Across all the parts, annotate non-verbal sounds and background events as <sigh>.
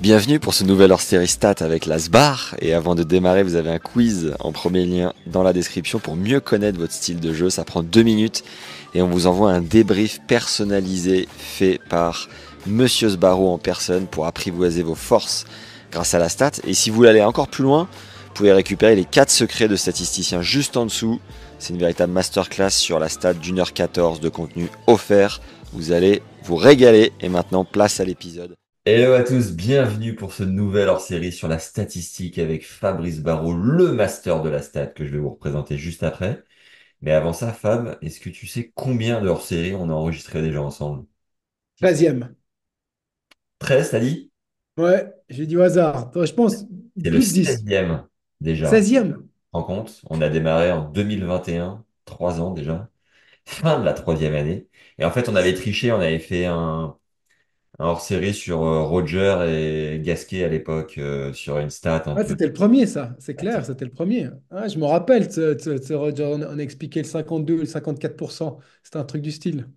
Bienvenue pour ce nouvel hors série stat avec la SBAR. Et avant de démarrer, vous avez un quiz en premier lien dans la description pour mieux connaître votre style de jeu. Ça prend deux minutes et on vous envoie un débrief personnalisé fait par Monsieur Sbarro en personne pour apprivoiser vos forces grâce à la stat. Et si vous voulez aller encore plus loin, vous pouvez récupérer les 4 secrets de statisticien juste en dessous. C'est une véritable masterclass sur la stat d'une heure 14 de contenu offert. Vous allez vous régaler et maintenant place à l'épisode. Hello à tous, bienvenue pour ce nouvel hors-série sur la statistique avec Fabrice Barrault, le master de la stat que je vais vous représenter juste après. Mais avant ça, Fab, est-ce que tu sais combien de hors-série on a enregistré déjà ensemble 13e. 13, t'as dit Ouais, j'ai dit au hasard. Je pense. C'est le 16e déjà. 16e En compte, on a démarré en 2021, 3 ans déjà, fin de la troisième année. Et en fait, on avait triché, on avait fait un un hors-série sur euh, Roger et Gasquet à l'époque, euh, sur une stat. c'était le premier, ça, c'est clair, c'était le premier. je me rappelle, ce- Roger, on expliquait le 52 et le 54%. C'était un truc du style.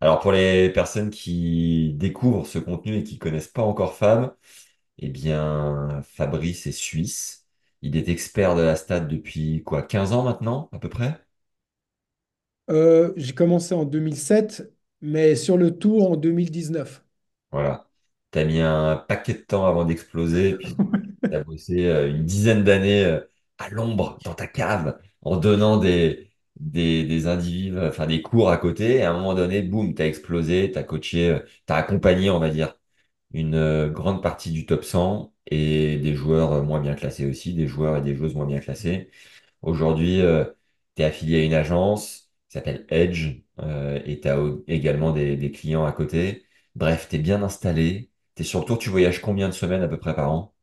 Alors pour les personnes qui découvrent ce contenu et qui connaissent pas encore Fab, eh bien Fabrice est suisse. Il est expert de la stat depuis quoi, 15 ans maintenant, à peu près? Euh, j'ai commencé en 2007, mais sur le tour en 2019. Voilà. T'as mis un paquet de temps avant d'exploser, puis as bossé euh, une dizaine d'années euh, à l'ombre, dans ta cave, en donnant des, des, des individus, enfin des cours à côté, et à un moment donné, boum, t'as explosé, t'as coaché, euh, t'as accompagné, on va dire, une grande partie du top 100 et des joueurs moins bien classés aussi, des joueurs et des joueuses moins bien classés. Aujourd'hui, tu es affilié à une agence qui s'appelle Edge et tu as également des, des clients à côté. Bref, tu es bien installé. Tu es sur le tour, tu voyages combien de semaines à peu près par an?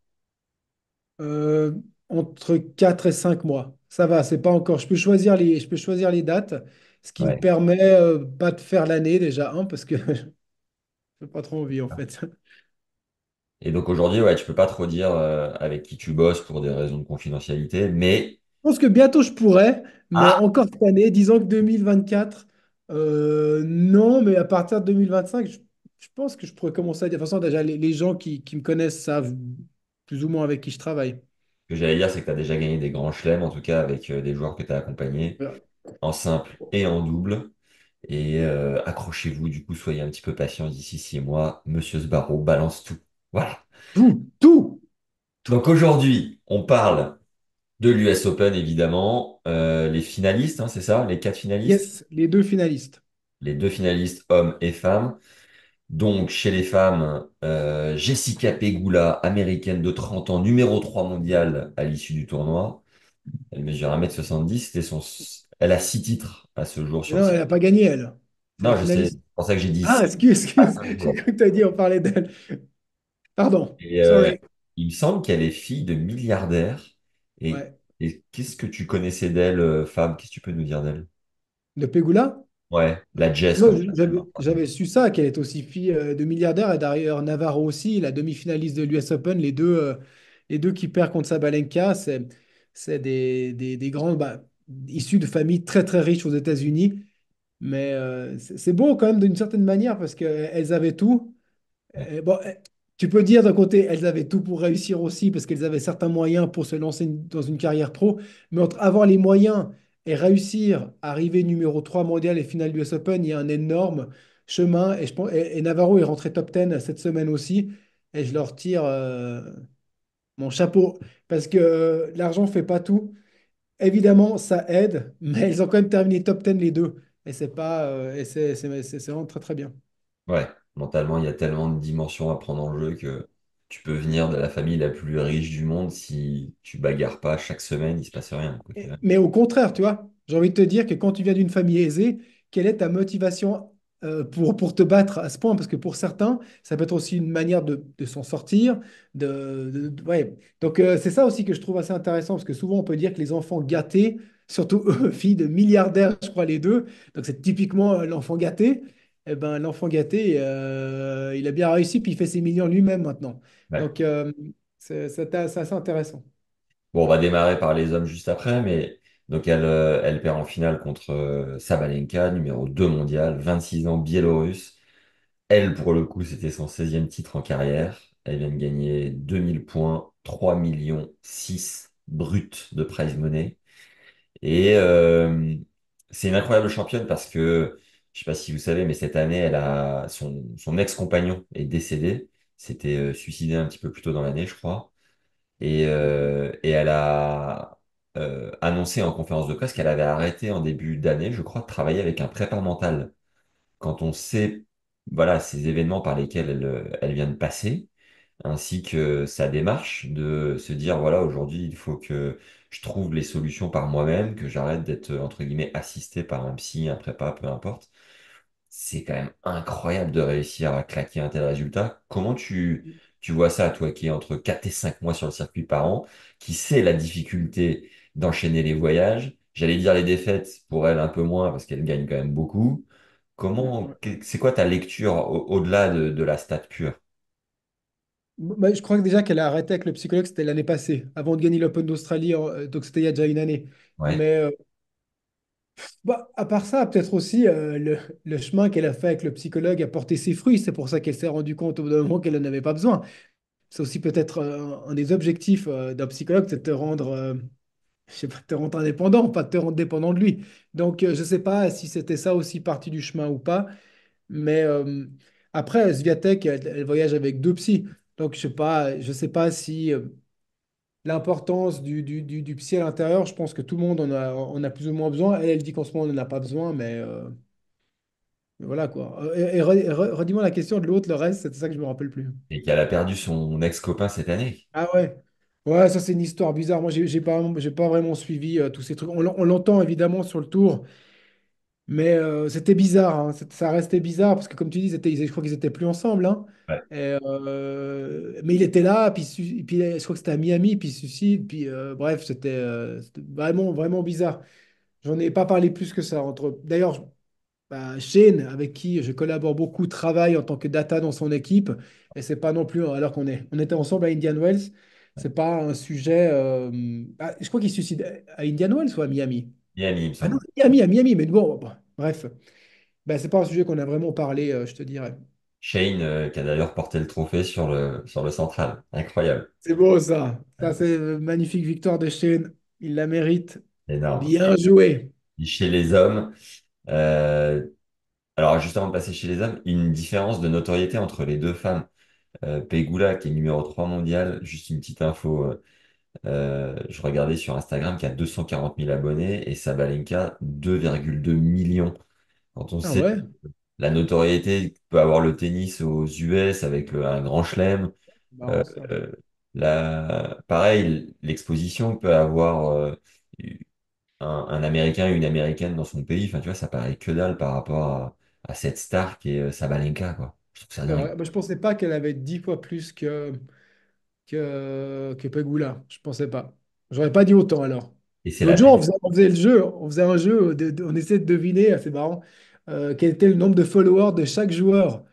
Euh, entre 4 et 5 mois. Ça va, c'est pas encore. Je peux choisir les, je peux choisir les dates, ce qui me permet euh, pas de faire l'année déjà, parce que <laughs> je n'ai pas trop envie en ah. fait. Et donc aujourd'hui, ouais, tu peux pas trop dire euh, avec qui tu bosses pour des raisons de confidentialité, mais Je pense que bientôt je pourrais, mais ah. encore cette année, disons que 2024, non, mais à partir de 2025, je je pense que je pourrais commencer à dire. De toute façon, déjà, les, gens qui, me connaissent savent plus ou moins avec qui je travaille. Ce que j'allais dire, c'est que tu as déjà gagné des grands chelems, en tout cas avec euh, des joueurs que tu as accompagnés, en simple et en double. Et euh, accrochez-vous, du coup, soyez un petit peu patient d'ici six mois. Monsieur Sbarro balance tout. Voilà. Tout, tout. Donc aujourd'hui, on parle de l'US Open, évidemment. Euh, les finalistes, hein, c'est ça? Les quatre finalistes? les deux finalistes. Les deux finalistes, hommes et femmes. Donc, chez les femmes, euh, Jessica Pegula, américaine de 30 ans, numéro 3 mondial à l'issue du tournoi. Elle mesure 1m70. son... Elle a 6 titres à ce jour. Sur non, elle n'a pas gagné, elle. Non, C'est pour ça que j'ai dit. Ah, excuse, ah, excuse. j'ai que tu as dit, on parlait d'elle. Pardon. Euh, il me semble qu'elle est fille de milliardaire. Et, et qu'est-ce que tu connaissais d'elle, euh, femme Qu'est-ce que tu peux nous dire d'elle De Pegula Ouais, la hein, Jess. j'avais, su ça, qu'elle est aussi fille euh, de milliardaire. Et d'ailleurs, Navarro aussi, la demi-finaliste de l'US Open, les deux, euh, les deux qui perdent contre Sabalenka, c'est, c'est des, des, des grands bah, issus de familles très très riches aux États-Unis. Mais euh, c'est, bon beau quand même d'une certaine manière parce qu'elles eh, avaient tout. Eh, bon, eh, tu peux dire d'un côté, elles avaient tout pour réussir aussi parce qu'elles avaient certains moyens pour se lancer dans une carrière pro. Mais entre avoir les moyens et réussir à arriver numéro 3 mondial et finale du US Open, il y a un énorme chemin. Et, je pense, et, Navarro est rentré top 10 cette semaine aussi. Et je leur tire euh, mon chapeau. Parce que euh, l'argent ne fait pas tout. Évidemment, ça aide, <laughs> mais ils ont quand même terminé top 10 les deux. Et euh, c'est vraiment très très bien. Ouais, mentalement, il y a tellement de dimensions à prendre en jeu que tu peux venir de la famille la plus riche du monde si tu bagarres pas chaque semaine, il se passe rien. Mais au contraire, tu vois, j'ai envie de te dire que quand tu viens d'une famille aisée, quelle est ta motivation euh, pour, pour te battre à ce point Parce que pour certains, ça peut être aussi une manière de, s'en sortir. De, Donc euh, c'est ça aussi que je trouve assez intéressant, parce que souvent on peut dire que les enfants gâtés, surtout <laughs> filles de milliardaires, je crois les deux, donc c'est typiquement euh, l'enfant gâté, eh ben, l'enfant gâté, euh, il a bien réussi, puis il fait ses millions lui-même maintenant. Donc, euh, c'est assez intéressant. Bon, on va démarrer par les hommes juste après, mais donc elle, euh, elle perd en finale contre Sabalenka, numéro 2 mondial, 26 ans, biélorusse. Elle, pour le coup, c'était son 16e titre en carrière. Elle vient de gagner 2000 points, 3 millions 6 bruts de prize money. Et c'est une incroyable championne parce que je ne sais pas si vous savez, mais cette année, elle a son, ex-compagnon est décédé. C'était euh, suicidé un petit peu plus tôt dans l'année, je crois. Et, euh, elle a euh, annoncé en conférence de presse qu'elle avait arrêté en début d'année, je crois, de travailler avec un prépa mental. Quand on sait, voilà, ces événements par lesquels elle, elle vient de passer, ainsi que sa démarche de se dire voilà aujourd'hui il faut que je trouve les solutions par moi-même, que j'arrête d'être entre guillemets assisté par un psy, un prépa, peu importe, c'est quand même incroyable de réussir à claquer un tel résultat. Comment tu, mmh. tu vois ça, toi qui es entre 4 et 5 mois sur le circuit par an, qui sais la difficulté d'enchaîner les voyages, j'allais dire les défaites, pour elle un peu moins parce qu'elle gagne quand même beaucoup. Comment, c'est quoi ta lecture au-delà de, la stat pure bah, bah, Je crois que déjà qu'elle a arrêté avec le psychologue, c'était l'année passée, avant de gagner l'Open d'Australie, euh, donc c'était il y a déjà une année. Ouais. Euh, bah, à part ça, peut-être aussi euh, le, le, chemin qu'elle a fait avec le psychologue a porté ses fruits. C'est pour ça qu'elle s'est rendue compte au bout d'un moment qu'elle n'en avait pas besoin. C'est aussi peut-être euh, un des objectifs euh, d'un psychologue, c'est de te rendre, je sais pas, te rendre indépendant, pas de te rendre dépendant de lui. Donc, je ne sais pas si c'était ça aussi partie du chemin ou pas. Mais après, Sviatek, elle, voyage avec deux psys. Donc, je ne sais, pas, je sais pas si l'importance du, du, du, du, psy à l'intérieur, je pense que tout le monde en a, plus ou moins besoin. Elle, elle dit qu'en ce moment, on n'en a pas besoin, mais, euh, voilà quoi. Euh, et, redis-moi la question de l'autre, le reste, c'est ça que je me rappelle plus. Et qu'elle a perdu son ex-copain cette année. Ah ouais. Ouais, ça c'est une histoire bizarre. Moi, j'ai pas, pas vraiment suivi euh, tous ces trucs. on l'entend évidemment sur le tour. Mais euh, c'était bizarre, hein. ça restait bizarre parce que comme tu dis, je crois qu'ils n'étaient plus ensemble. Hein. Euh, mais il était là, puis, puis je crois que c'était à Miami, puis suicide, puis euh, bref, c'était vraiment vraiment bizarre. J'en ai pas parlé plus que ça. Entre d'ailleurs, bah, Shane, avec qui je collabore beaucoup, travaille en tant que data dans son équipe, et c'est pas non plus alors qu'on est, on était ensemble à Indian Wells, c'est pas un sujet. Bah, je crois qu'il suicide à Indian Wells ou à Miami. Miami, ah Miami, Miami, mais bon, bref. Ben, c'est pas un sujet qu'on a vraiment parlé, euh, je te dirais. Shane, euh, qui a d'ailleurs porté le trophée sur le, sur le central. Incroyable. C'est beau ça. Ça, c'est une magnifique victoire de Shane. Il la mérite. Bien joué. Chez les hommes, euh, alors justement, avant passer chez les hommes, une différence de notoriété entre les deux femmes. Euh, Pegula, qui est numéro 3 mondial, juste une petite info euh, je regardais sur Instagram qui a 240 000 abonnés et Sabalenka 2,2 millions. Quand on ah sait la notoriété que peut avoir le tennis aux US avec un grand chelem, euh, la, pareil, l'exposition que peut avoir euh, un, Américain et une Américaine dans son pays, enfin, tu vois, ça paraît que dalle par rapport à, cette star qui est Sabalenka. Quoi. Je, ne bah, pensais pas qu'elle avait 10 fois plus que que, que Pegula. Je pensais pas. J'aurais pas dit autant alors. L'autre jour, on faisait, le jeu, on faisait un jeu, on essayait de deviner, ah, c'est marrant, euh, quel était le nombre de followers de chaque joueur.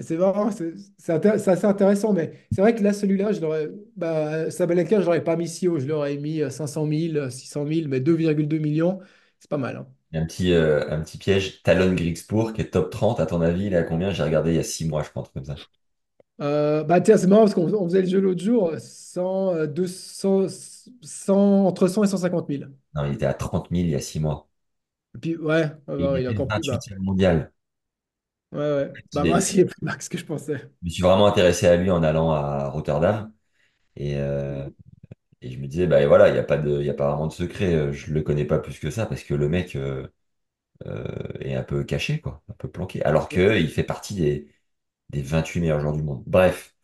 C'est marrant, c'est assez intéressant, mais c'est vrai que là, celui-là, je l'aurais, bah, Sabalenka, je l'aurais pas mis si haut, je l'aurais mis 500 000, 600 000, mais 2,2 millions, c'est pas mal. Hein. Un petit, euh, un petit piège, Talon Grigsbourg, qui est top 30, à ton avis, il est à combien? J'ai regardé il y a 6 mois, je pense, comme ça. Euh, bah tiens, c'est marrant parce qu'on faisait le jeu l'autre jour, 200, 100, euh, entre 100 et 150 000. Non, il était à 30 000 il y a six mois. puis ah bah, ouais, il est encore plus bas. mondial. Ouais, ouais. Bah Il moi, plus que ce que je pensais. Je me suis vraiment intéressé à lui en allant à Rotterdam. Et, euh, et je me disais, bah voilà, il n'y a pas de, y a pas vraiment de secret. je Je le connais pas plus que ça parce que le mec est un peu caché, quoi, un peu planqué. Alors que il fait partie des, des 28 meilleurs joueurs du monde. Bref,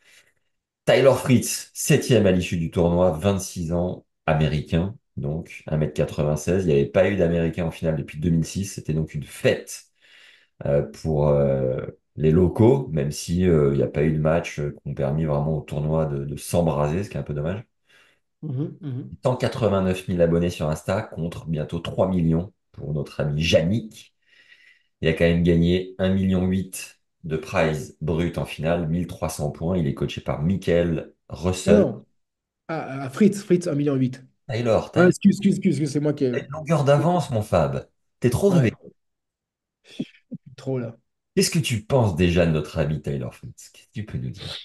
Tyler Fritz, septième à l'issue du tournoi, 26 ans, américain, donc 1m96. Il n'y avait pas eu d'américain en finale depuis 2006. C'était donc une fête euh, pour euh, les locaux, même si euh, il n'y a pas eu de match qui ont permis vraiment au tournoi de, s'embraser, ce qui est un peu dommage. tant 89 189 000 abonnés sur Insta contre bientôt 3 millions pour notre ami Yannick. Il a quand même gagné 1 million 8 de prize brut en finale, 1300 points. Il est coaché par Michael Russell. Ah, ah, ah, Fritz, Fritz, 1,8 million. Taylor, ah, t'as... excuse, excuse, excuse, c'est moi qui. T'as une longueur d'avance, mon Fab. T'es trop ouais. Trop là. Qu'est-ce que tu penses déjà de notre ami Taylor Fritz Qu'est-ce que tu peux nous dire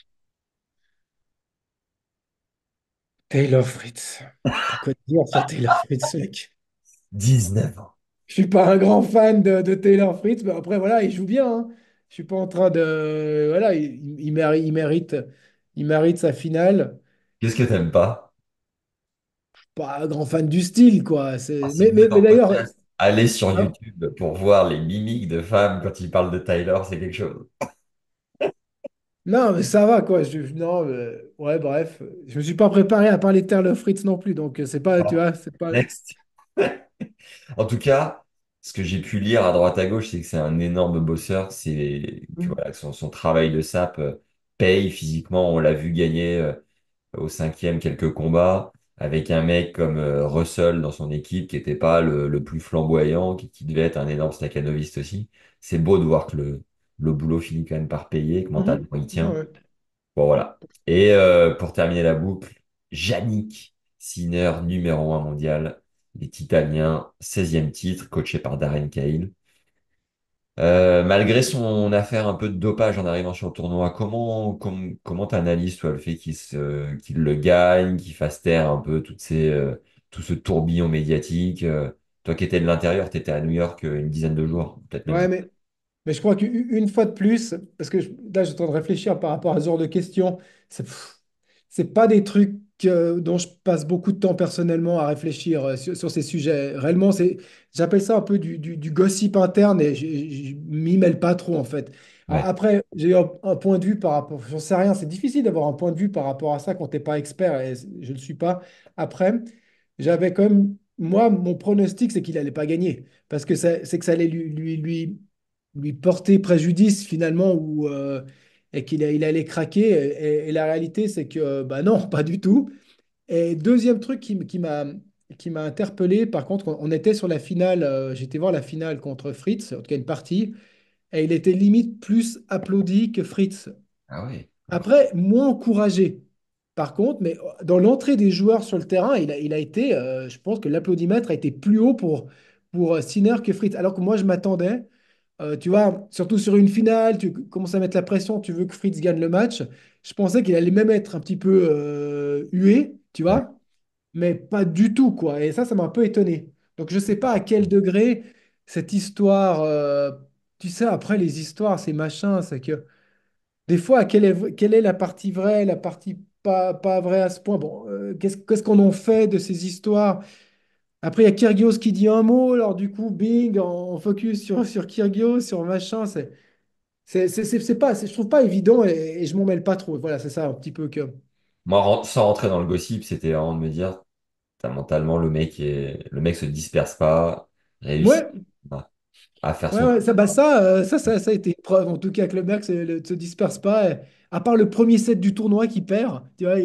Taylor Fritz. Quoi dire fait Taylor Fritz, mec 19 <laughs> ans. Je suis pas un grand fan de, de Taylor Fritz, mais après, voilà, il joue bien. Hein. Je suis pas en train de. Voilà, il, il mérite, il mérite sa finale. Qu'est-ce que tu t'aimes pas? Pas grand fan du style, quoi. Ah, mais, d'ailleurs, allez sur hein YouTube pour voir les mimiques de femmes quand ils parlent de Tyler, c'est quelque chose. non, mais ça va, quoi. Je, non, ouais, bref. Je me suis pas préparé à parler de Taylor Fritz non plus, donc euh, c'est pas, ah, tu vois, c'est pas. <laughs> En tout cas, ce que j'ai pu lire à droite à gauche, c'est que c'est un énorme bosseur. C'est que mm. son, travail de sap euh, paye physiquement. On l'a vu gagner euh, au cinquième quelques combats avec un mec comme euh, Russell dans son équipe qui n'était pas le, plus flamboyant, qui, devait être un énorme stacanoviste aussi. C'est beau de voir que le, le boulot finit quand même par payer, que mm. mentalement il tient. Bon voilà. Et pour terminer la boucle, Yannick Sinner numéro un mondial les titaniens, 16e titre, coaché par Darren Cahill. Euh, malgré son affaire un peu de dopage en arrivant sur le tournoi, comment tu comment toi le fait qu'il le gagne, qu'il fasse taire un peu ces euh, tout ce tourbillon médiatique euh, Toi qui étais de l'intérieur, tu étais à New York une dizaine de jours, peut-être Ouais, mais, mais je crois qu'une fois de plus, parce que là, je suis en de réfléchir par rapport à ce genre de questions, c'est c'est pas des trucs dont je passe beaucoup de temps personnellement à réfléchir euh, sur, ces sujets. Réellement, c'est, j'appelle ça un peu du, gossip interne et je, ne m'y mêle pas trop en fait. Après, j'ai eu un, point de vue par rapport, j'en sais rien, c'est difficile d'avoir un point de vue par rapport à ça quand tu n'es pas expert et je ne le suis pas. Après, j'avais quand même, moi, mon pronostic, c'est qu'il n'allait pas gagner parce que c'est que ça allait lui, lui, lui, lui porter préjudice finalement ou euh, et qu'il il allait craquer. Et, la réalité, c'est que euh, bah non, <laughs> pas du tout. Et deuxième truc qui, m'a interpellé, par contre, on était sur la finale, euh, j'étais voir la finale contre Fritz, en tout cas une partie, et il était limite plus applaudi que Fritz. Ah Après, moins encouragé. Par contre, mais euh, dans l'entrée des joueurs sur le terrain, il a, été, je pense que l'applaudimètre a été plus haut pour, pour Sinner que Fritz. Alors que moi, je m'attendais euh, tu vois, surtout sur une finale, tu commences à mettre la pression, tu veux que Fritz gagne le match. Je pensais qu'il allait même être un petit peu euh, hué, tu vois, mais pas du tout, quoi. Et ça, ça m'a un peu étonné. Donc, je ne sais pas à quel degré cette histoire, euh, tu sais, après les histoires, ces machins, c'est que des fois, quelle est, la partie vraie, la partie pas, vraie à ce point? Bon, qu'est-ce qu'on en fait de ces histoires? Après, il y a Kyrgios qui dit un mot, alors du coup, bing, on focus sur, sur Kyrgios, sur machin. C'est, c'est, c'est, c'est- pas, je trouve pas évident et, je m'en mêle pas trop. Voilà, c'est ça un petit peu que. Moi, sans rentrer dans le gossip, c'était avant de me dire, mentalement, le mec est... le mec se disperse pas, réussit Ouais, à faire ça, bah euh, ça, ça, ça, a été une preuve, en tout cas, que le mec se- se disperse pas. à part le premier set du tournoi qui perd, tu vois,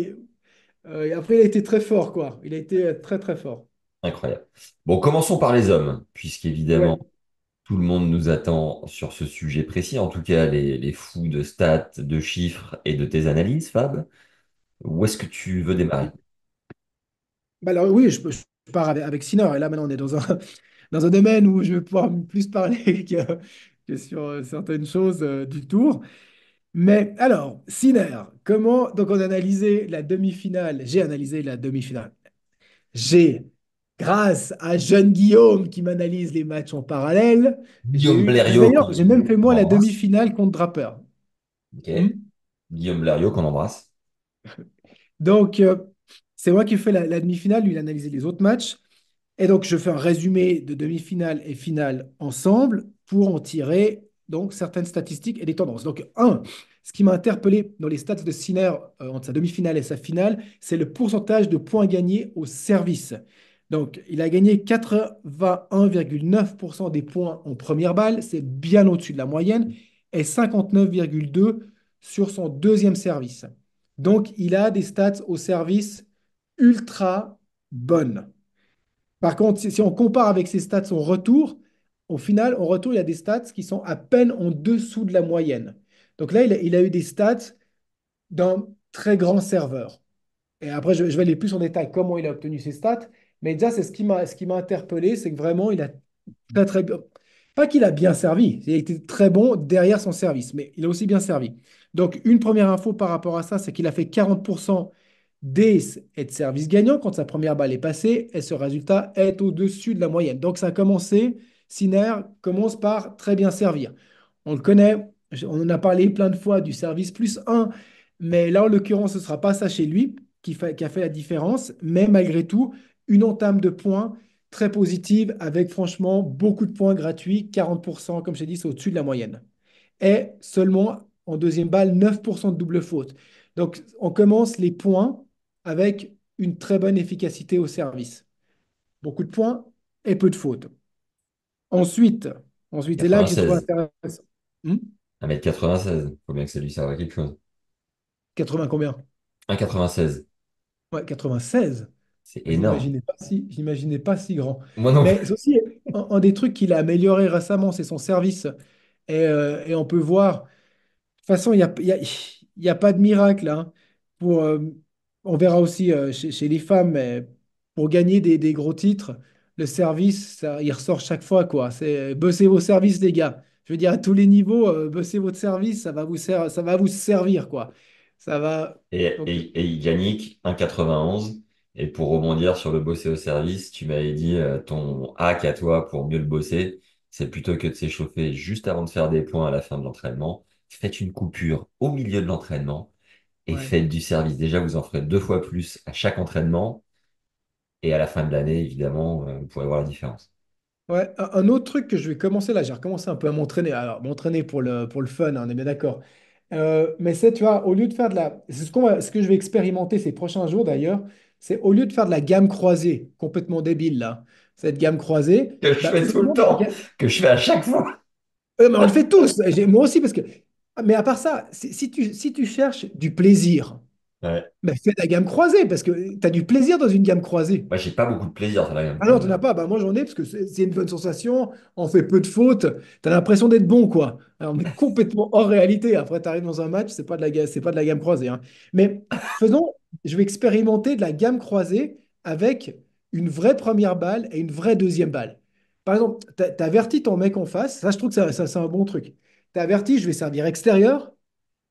euh, et, après, il a été très fort, quoi. Il a été euh, très, très fort. Incroyable. Bon, commençons par les hommes, puisqu'évidemment, évidemment tout le monde nous attend sur ce sujet précis, en tout cas les, les fous de stats, de chiffres et de tes analyses, Fab. Où est-ce que tu veux démarrer? Bah alors oui, je, pars avec, Sinner et là maintenant on est dans un, <laughs> dans un domaine où je vais pouvoir <laughs> plus parler que, que sur euh, certaines choses euh, du tour. Mais alors, Sinner, comment donc on a analysé la demi-finale, j'ai analysé la demi-finale. J'ai grâce à jeune Guillaume qui m'analyse les matchs en parallèle. Guillaume Blériot. j'ai même fait moi la demi-finale contre Draper. Guillaume Blériot qu'on embrasse. <laughs> donc, euh, c'est moi qui fais la, la demi-finale, lui, il a analysé les autres matchs. Et donc, je fais un résumé de demi-finale et finale ensemble pour en tirer donc certaines statistiques et des tendances. Donc, un, ce qui m'a interpellé dans les stats de Sinner euh, entre sa demi-finale et sa finale, c'est le pourcentage de points gagnés au service. Donc, il a gagné 81,9% des points en première balle, c'est bien au-dessus de la moyenne, et 59,2% sur son deuxième service. Donc, il a des stats au service ultra bonnes. Par contre, si on compare avec ses stats en retour, au final, en retour, il a des stats qui sont à peine en dessous de la moyenne. Donc là, il a, eu des stats d'un très grand serveur. Et après, je, je vais aller plus en détail comment il a obtenu ses stats. Mais déjà, c'est ce qui m'a, ce qui m'a interpellé, c'est que vraiment, il a très, très bien. Pas qu'il a bien servi, il a été très bon derrière son service, mais il a aussi bien servi. Donc, une première info par rapport à ça, c'est qu'il a fait 40% des et de service gagnant quand sa première balle est passée, et ce résultat est au-dessus de la moyenne. Donc, ça a commencé, Siner commence par très bien servir. On le connaît, on en a parlé plein de fois du service plus 1, mais là, en l'occurrence, ce ne sera pas ça chez lui qui a fait la différence, mais malgré tout, une entame de points très positive avec franchement beaucoup de points gratuits, 40%, comme je dit, c'est au-dessus de la moyenne. Et seulement en deuxième balle, 9% de double faute. Donc on commence les points avec une très bonne efficacité au service. Beaucoup de points et peu de fautes. Ensuite, ensuite c'est là que j'ai trouvé intéressant. 96 hmm? ah, faut bien que ça lui serve à quelque chose. 80 combien 1,96. Ouais, 96. C'est énorme. J'imaginais pas si, j'imaginais pas si grand. Mais aussi un, des trucs qu'il a amélioré récemment, c'est son service. Et, euh, et, on peut voir. De toute façon, il n'y a, y a, pas de miracle. Hein. pour, euh, on verra aussi euh, chez, les femmes, pour gagner des, des, gros titres, le service, ça, il ressort chaque fois. quoi. C'est bossez vos services, les gars. Je veux dire, à tous les niveaux, bossez votre service, ça va vous, ça va vous servir. quoi. Ça va. Et, et, et Yannick, 1,91 et pour rebondir sur le bosser au service, tu m'avais dit euh, ton hack à toi pour mieux le bosser, c'est plutôt que de s'échauffer juste avant de faire des points à la fin de l'entraînement, faites une coupure au milieu de l'entraînement et faites du service. Déjà, vous en ferez deux fois plus à chaque entraînement. Et à la fin de l'année, évidemment, euh, vous pourrez voir la différence. Ouais, un autre truc que je vais commencer là, j'ai recommencé un peu à m'entraîner. Alors, m'entraîner pour le, pour le fun, hein, on est bien d'accord. Euh, mais c'est, tu vois, au lieu de faire de la. C'est ce, ce que je vais expérimenter ces prochains jours d'ailleurs c'est au lieu de faire de la gamme croisée, complètement débile là, cette gamme croisée. Que je bah, fais tout le temps, que je fais à chaque fois. Euh, mais on le fait tous, moi aussi, parce que. Ah, mais à part ça, si tu, si tu cherches du plaisir, bah, fais de la gamme croisée parce que tu as du plaisir dans une gamme croisée. Moi, j'ai pas beaucoup de plaisir dans la gamme croisée. Ah non, n'en as pas. Bah, moi, j'en ai parce que c'est une bonne sensation. On fait peu de fautes. Tu as l'impression d'être bon, quoi. on est <laughs> complètement hors réalité. Après, tu arrives dans un match, c'est pas de la, c'est pas de la gamme croisée. Hein. Mais faisons, je vais expérimenter de la gamme croisée avec une vraie première balle et une vraie deuxième balle. Par exemple, tu avertis ton mec en face, ça je trouve que ça, c'est un bon truc. Tu avertis, je vais servir extérieur,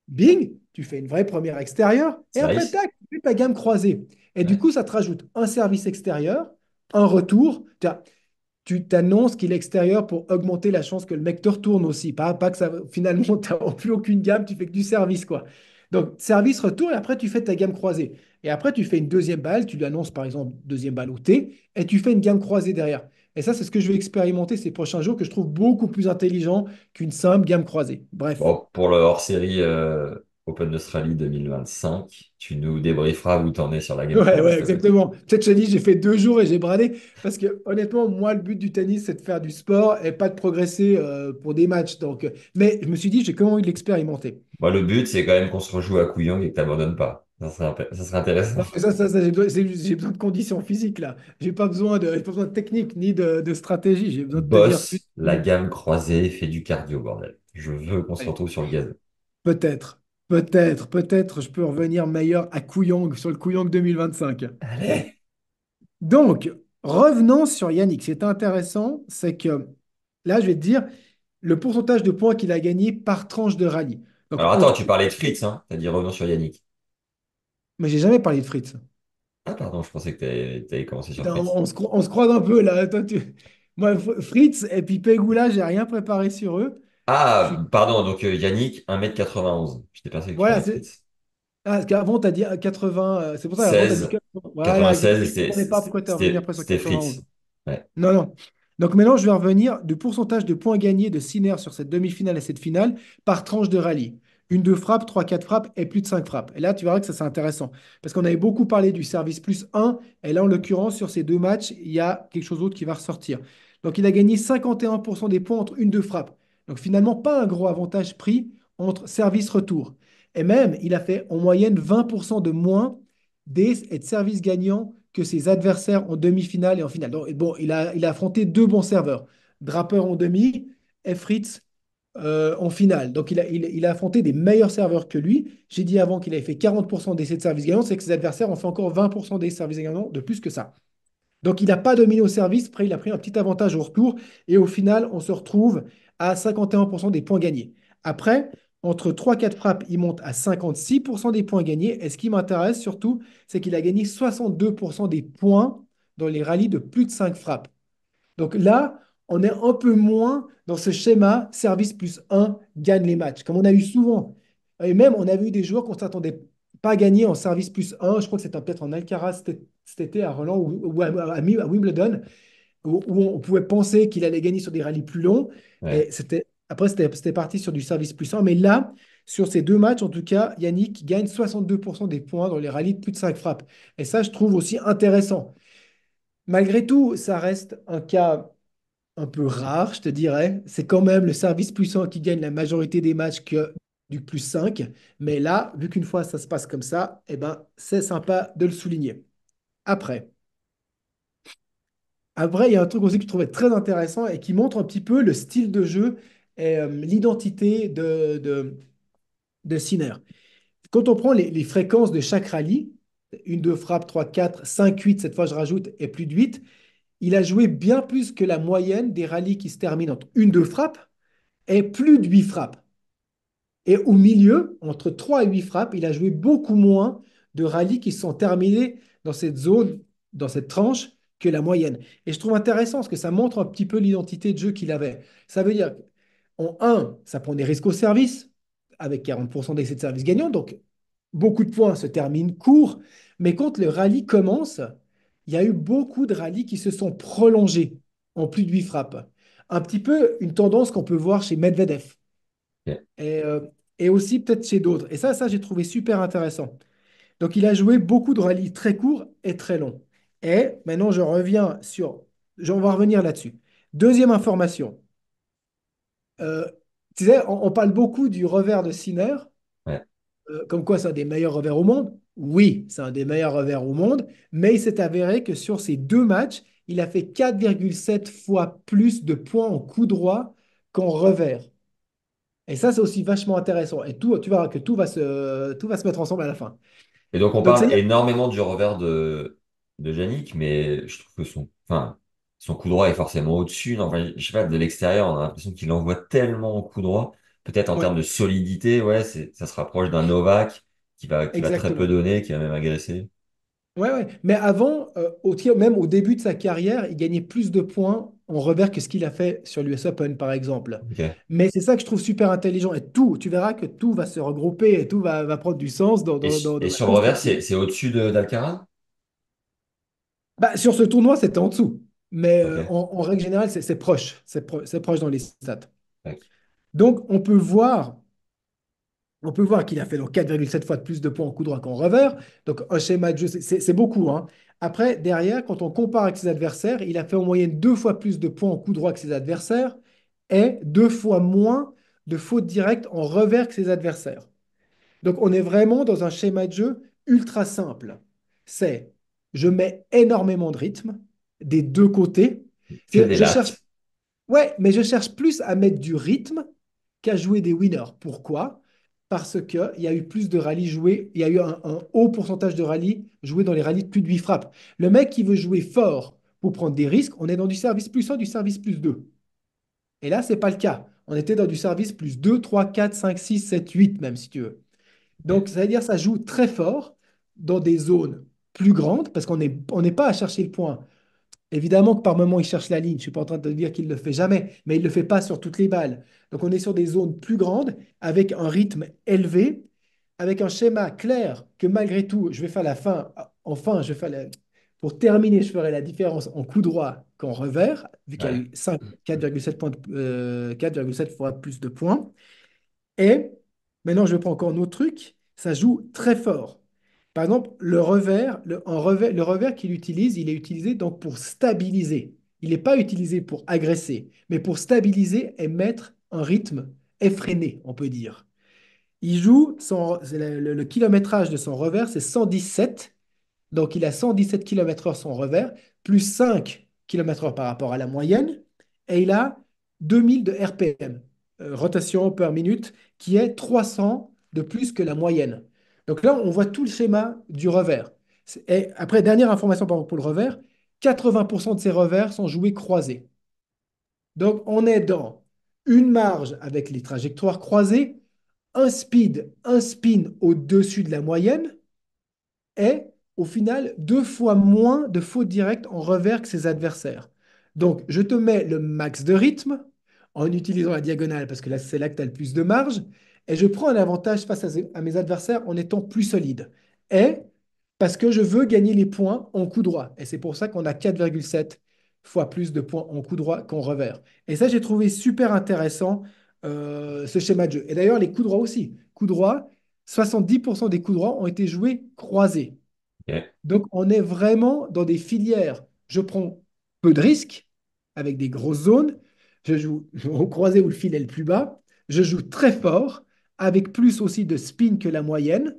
bing, tu fais une vraie première extérieure, et après, tac, tu fais ta gamme croisée. Et du coup, ça te rajoute un service extérieur, un retour. Tu t'annonces qu'il est extérieur pour augmenter la chance que le mec te retourne aussi. Pas, que finalement, <laughs> tu n'as plus aucune gamme, tu fais que du service, quoi. Donc, service retour, et après, tu fais ta gamme croisée. Et après, tu fais une deuxième balle, tu lui annonces par exemple deuxième balle au T, et tu fais une gamme croisée derrière. Et ça, c'est ce que je vais expérimenter ces prochains jours, que je trouve beaucoup plus intelligent qu'une simple gamme croisée. Bref. pour le hors-série, euh, Open Australie 2025. Tu nous débrieferas où en es sur la gamme. Ouais, exactement. Peut-être j'ai j'ai fait deux jours et j'ai bradé. Parce que honnêtement, moi, le but du tennis, c'est de faire du sport et pas de progresser euh, pour des matchs. Donc, euh, mais je me suis dit, j'ai quand même envie de l'expérimenter. le but, c'est quand même qu'on se rejoue à Couillon et que tu n'abandonnes pas. Ça serait, intéressant. j'ai, besoin, de conditions physiques là. J'ai pas besoin de, pas besoin de technique ni de, stratégie. J'ai besoin de Boss, la gamme croisée fait du cardio, bordel. Je veux qu'on se retrouve sur le gaz. Peut-être. Peut-être, peut-être, je peux revenir meilleur à Kouyang, sur le Kouyang 2025. Allez. Donc, revenons sur Yannick. Ce qui est intéressant, c'est que là, je vais te dire le pourcentage de points qu'il a gagné par tranche de rallye. Alors attends, tu parlais de Fritz, hein as dit revenons sur Yannick. Mais j'ai jamais parlé de Fritz. Ah pardon, je pensais que tu avais commencé sur Fritz. On, se croise un peu là. Moi, Fritz et puis Pegula, j'ai rien préparé sur eux. Ah, pardon, donc euh, Yannick, 1m91. Je t'ai passé. Voilà, c'est. Ah, dit 80. Euh, euh, c'est pour ça, dit Non, non. Donc maintenant, je vais revenir du pourcentage de points gagnés de Siner sur cette demi-finale et cette finale par tranche de rallye. Une, deux frappes, trois, quatre frappes et plus de cinq frappes. Et là, tu verras que ça, c'est intéressant. Parce qu'on avait beaucoup parlé du service plus 1. Et là, en l'occurrence, sur ces deux matchs, il y a quelque chose d'autre qui va ressortir. Donc, il a gagné 51% des points entre une, deux frappes. Donc finalement, pas un gros avantage pris entre service-retour. Et même, il a fait en moyenne 20% de moins d'essais et de services gagnants que ses adversaires en demi-finale et en finale. Donc, bon, il a, affronté deux bons serveurs, Draper en demi et Fritz euh, en finale. Donc, il a, affronté des meilleurs serveurs que lui. J'ai dit avant qu'il avait fait 40% d'essais de service gagnant. c'est que ses adversaires ont fait encore 20% des services gagnants de plus que ça. Donc, il n'a pas dominé au service. Après, il a pris un petit avantage au retour. Et au final, on se retrouve à 51% des points gagnés. Après, entre 3-4 frappes, il monte à 56% des points gagnés. Et ce qui m'intéresse surtout, c'est qu'il a gagné 62% des points dans les rallyes de plus de 5 frappes. Donc là, on est un peu moins dans ce schéma service plus 1 gagne les matchs, comme on a eu souvent. Et même, on avait eu des joueurs qu'on ne s'attendait pas à gagner en service plus 1. Je crois que c'était peut-être en Alcaraz cet été à Roland ou, à Wimbledon où, on pouvait penser qu'il allait gagner sur des rallyes plus longs. c'était, après, c'était parti sur du service puissant. Mais là, sur ces deux matchs, en tout cas, Yannick gagne 62% des points dans les rallyes de plus de 5 frappes. Et ça, je trouve aussi intéressant. Malgré tout, ça reste un cas un peu rare, je te dirais. C'est quand même le service puissant qui gagne la majorité des matchs que du plus 5. Mais là, vu qu'une fois ça se passe comme ça, eh ben, c'est sympa de le souligner. Après, après, il y a un truc aussi que je trouvais très intéressant et qui montre un petit peu le style de jeu et euh, l'identité de, de, de Sinner. Quand on prend les, fréquences de chaque rallye, une, deux frappes, trois, quatre, cinq, huit, cette fois je rajoute, et plus de huit, il a joué bien plus que la moyenne des rallyes qui se terminent entre une, deux frappes et plus de huit frappes. Et au milieu, entre trois et huit frappes, il a joué beaucoup moins de rallyes qui sont terminés dans cette zone, dans cette tranche, que la moyenne. Et je trouve intéressant parce que ça montre un petit peu l'identité de jeu qu'il avait. Ça veut dire, en un, ça prend des risques au service, avec 40% d'excès de service gagnant, donc beaucoup de points se terminent court. Mais quand le rallye commence, il y a eu beaucoup de rallyes qui se sont prolongés en plus de 8 frappes. Un petit peu une tendance qu'on peut voir chez Medvedev. Euh, et, aussi peut-être chez d'autres. Et ça, ça j'ai trouvé super intéressant. Donc il a joué beaucoup de rallyes très courts et très longs. Et maintenant, je reviens sur... On va revenir là-dessus. Deuxième information. Euh, tu sais, on, parle beaucoup du revers de Sinner. Euh, comme quoi, c'est un des meilleurs revers au monde. Oui, c'est un des meilleurs revers au monde. Mais il s'est avéré que sur ces deux matchs, il a fait 4,7 fois plus de points en coup droit qu'en revers. Et ça, c'est aussi vachement intéressant. Et tout, tu verras que tout va, se, tout va se mettre ensemble à la fin. Et donc, on parle énormément du revers de, de Yannick, mais je trouve que son, enfin, son coup droit est forcément au-dessus. Enfin, je de l'extérieur, on a l'impression qu'il envoie tellement au coup droit. Peut-être en termes de solidité, ouais, ça se rapproche d'un Novak qui va, qui très peu donner, qui va même agresser. Ouais, ouais. Mais avant, euh, au même au début de sa carrière, il gagnait plus de points en revers que ce qu'il a fait sur l'US Open, par exemple. Mais c'est ça que je trouve super intelligent. Et tout, tu verras que tout va se regrouper et tout va, prendre du sens. Dans, et, sur revers, c'est au-dessus d'Alcaraz bah, sur ce tournoi, c'était en dessous. Mais euh, en, règle générale, c'est proche. C'est proche dans les stats. Donc, on peut voir, on peut voir qu'il a fait 4,7 fois de plus de points en coup droit qu'en revers. Donc, un schéma de jeu, c'est beaucoup. Hein. Après, derrière, quand on compare avec ses adversaires, il a fait en moyenne deux fois plus de points en coup droit que ses adversaires et deux fois moins de fautes directes en revers que ses adversaires. Donc, on est vraiment dans un schéma de jeu ultra simple. C'est je mets énormément de rythme des deux côtés. je Ouais, mais je cherche plus à mettre du rythme qu'à jouer des winners. Pourquoi Parce qu'il y a eu plus de rallyes joués, il y a eu un, haut pourcentage de rallyes joués dans les rallyes de plus de 8 frappes. Le mec qui veut jouer fort pour prendre des risques, on est dans du service plus 1, du service plus 2. Et là, ce n'est pas le cas. On était dans du service plus 2, 3, 4, 5, 6, 7, 8 même si tu veux. Donc, ça veut dire que ça joue très fort dans des zones plus grande, parce qu'on n'est pas à chercher le point. Évidemment que par moment, il cherche la ligne. Je ne suis pas en train de dire qu'il ne le fait jamais, mais il ne le fait pas sur toutes les balles. Donc on est sur des zones plus grandes, avec un rythme élevé, avec un schéma clair que malgré tout, je vais faire la fin. Enfin, je vais pour terminer, je ferai la différence en coup droit qu'en revers, vu qu'il y a eu 4,7 euh, fois plus de points. Et maintenant, je vais prendre encore un autre truc. Ça joue très fort. Par exemple, le revers, qu'il utilise, il est utilisé donc pour stabiliser. Il n'est pas utilisé pour agresser, mais pour stabiliser et mettre un rythme effréné, on peut dire. Il joue, le, kilométrage de son revers, c'est 117. Donc il a 117 km/h son revers, plus 5 km/h par rapport à la moyenne. Et il a 2000 de RPM, euh, rotation par minute, qui est 300 de plus que la moyenne. Donc là, on voit tout le schéma du revers. Et après, dernière information pour le revers, 80% de ces revers sont joués croisés. Donc on est dans une marge avec les trajectoires croisées, un speed, un spin au-dessus de la moyenne, et au final deux fois moins de fautes directes en revers que ses adversaires. Donc je te mets le max de rythme en utilisant la diagonale parce que là c'est là que tu as le plus de marge, et je prends un avantage face à, mes adversaires en étant plus solide. Et parce que je veux gagner les points en coup droit. Et c'est pour ça qu'on a 4,7 fois plus de points en coup droit qu'en revers. Et ça, j'ai trouvé super intéressant euh, ce schéma de jeu. Et d'ailleurs, les coups droits aussi. Coup droits, 70% des coups droits ont été joués croisés. Donc, on est vraiment dans des filières. Je prends peu de risques avec des grosses zones. Je joue au croisé où le fil est le plus bas. Je joue très fort avec plus aussi de spin que la moyenne.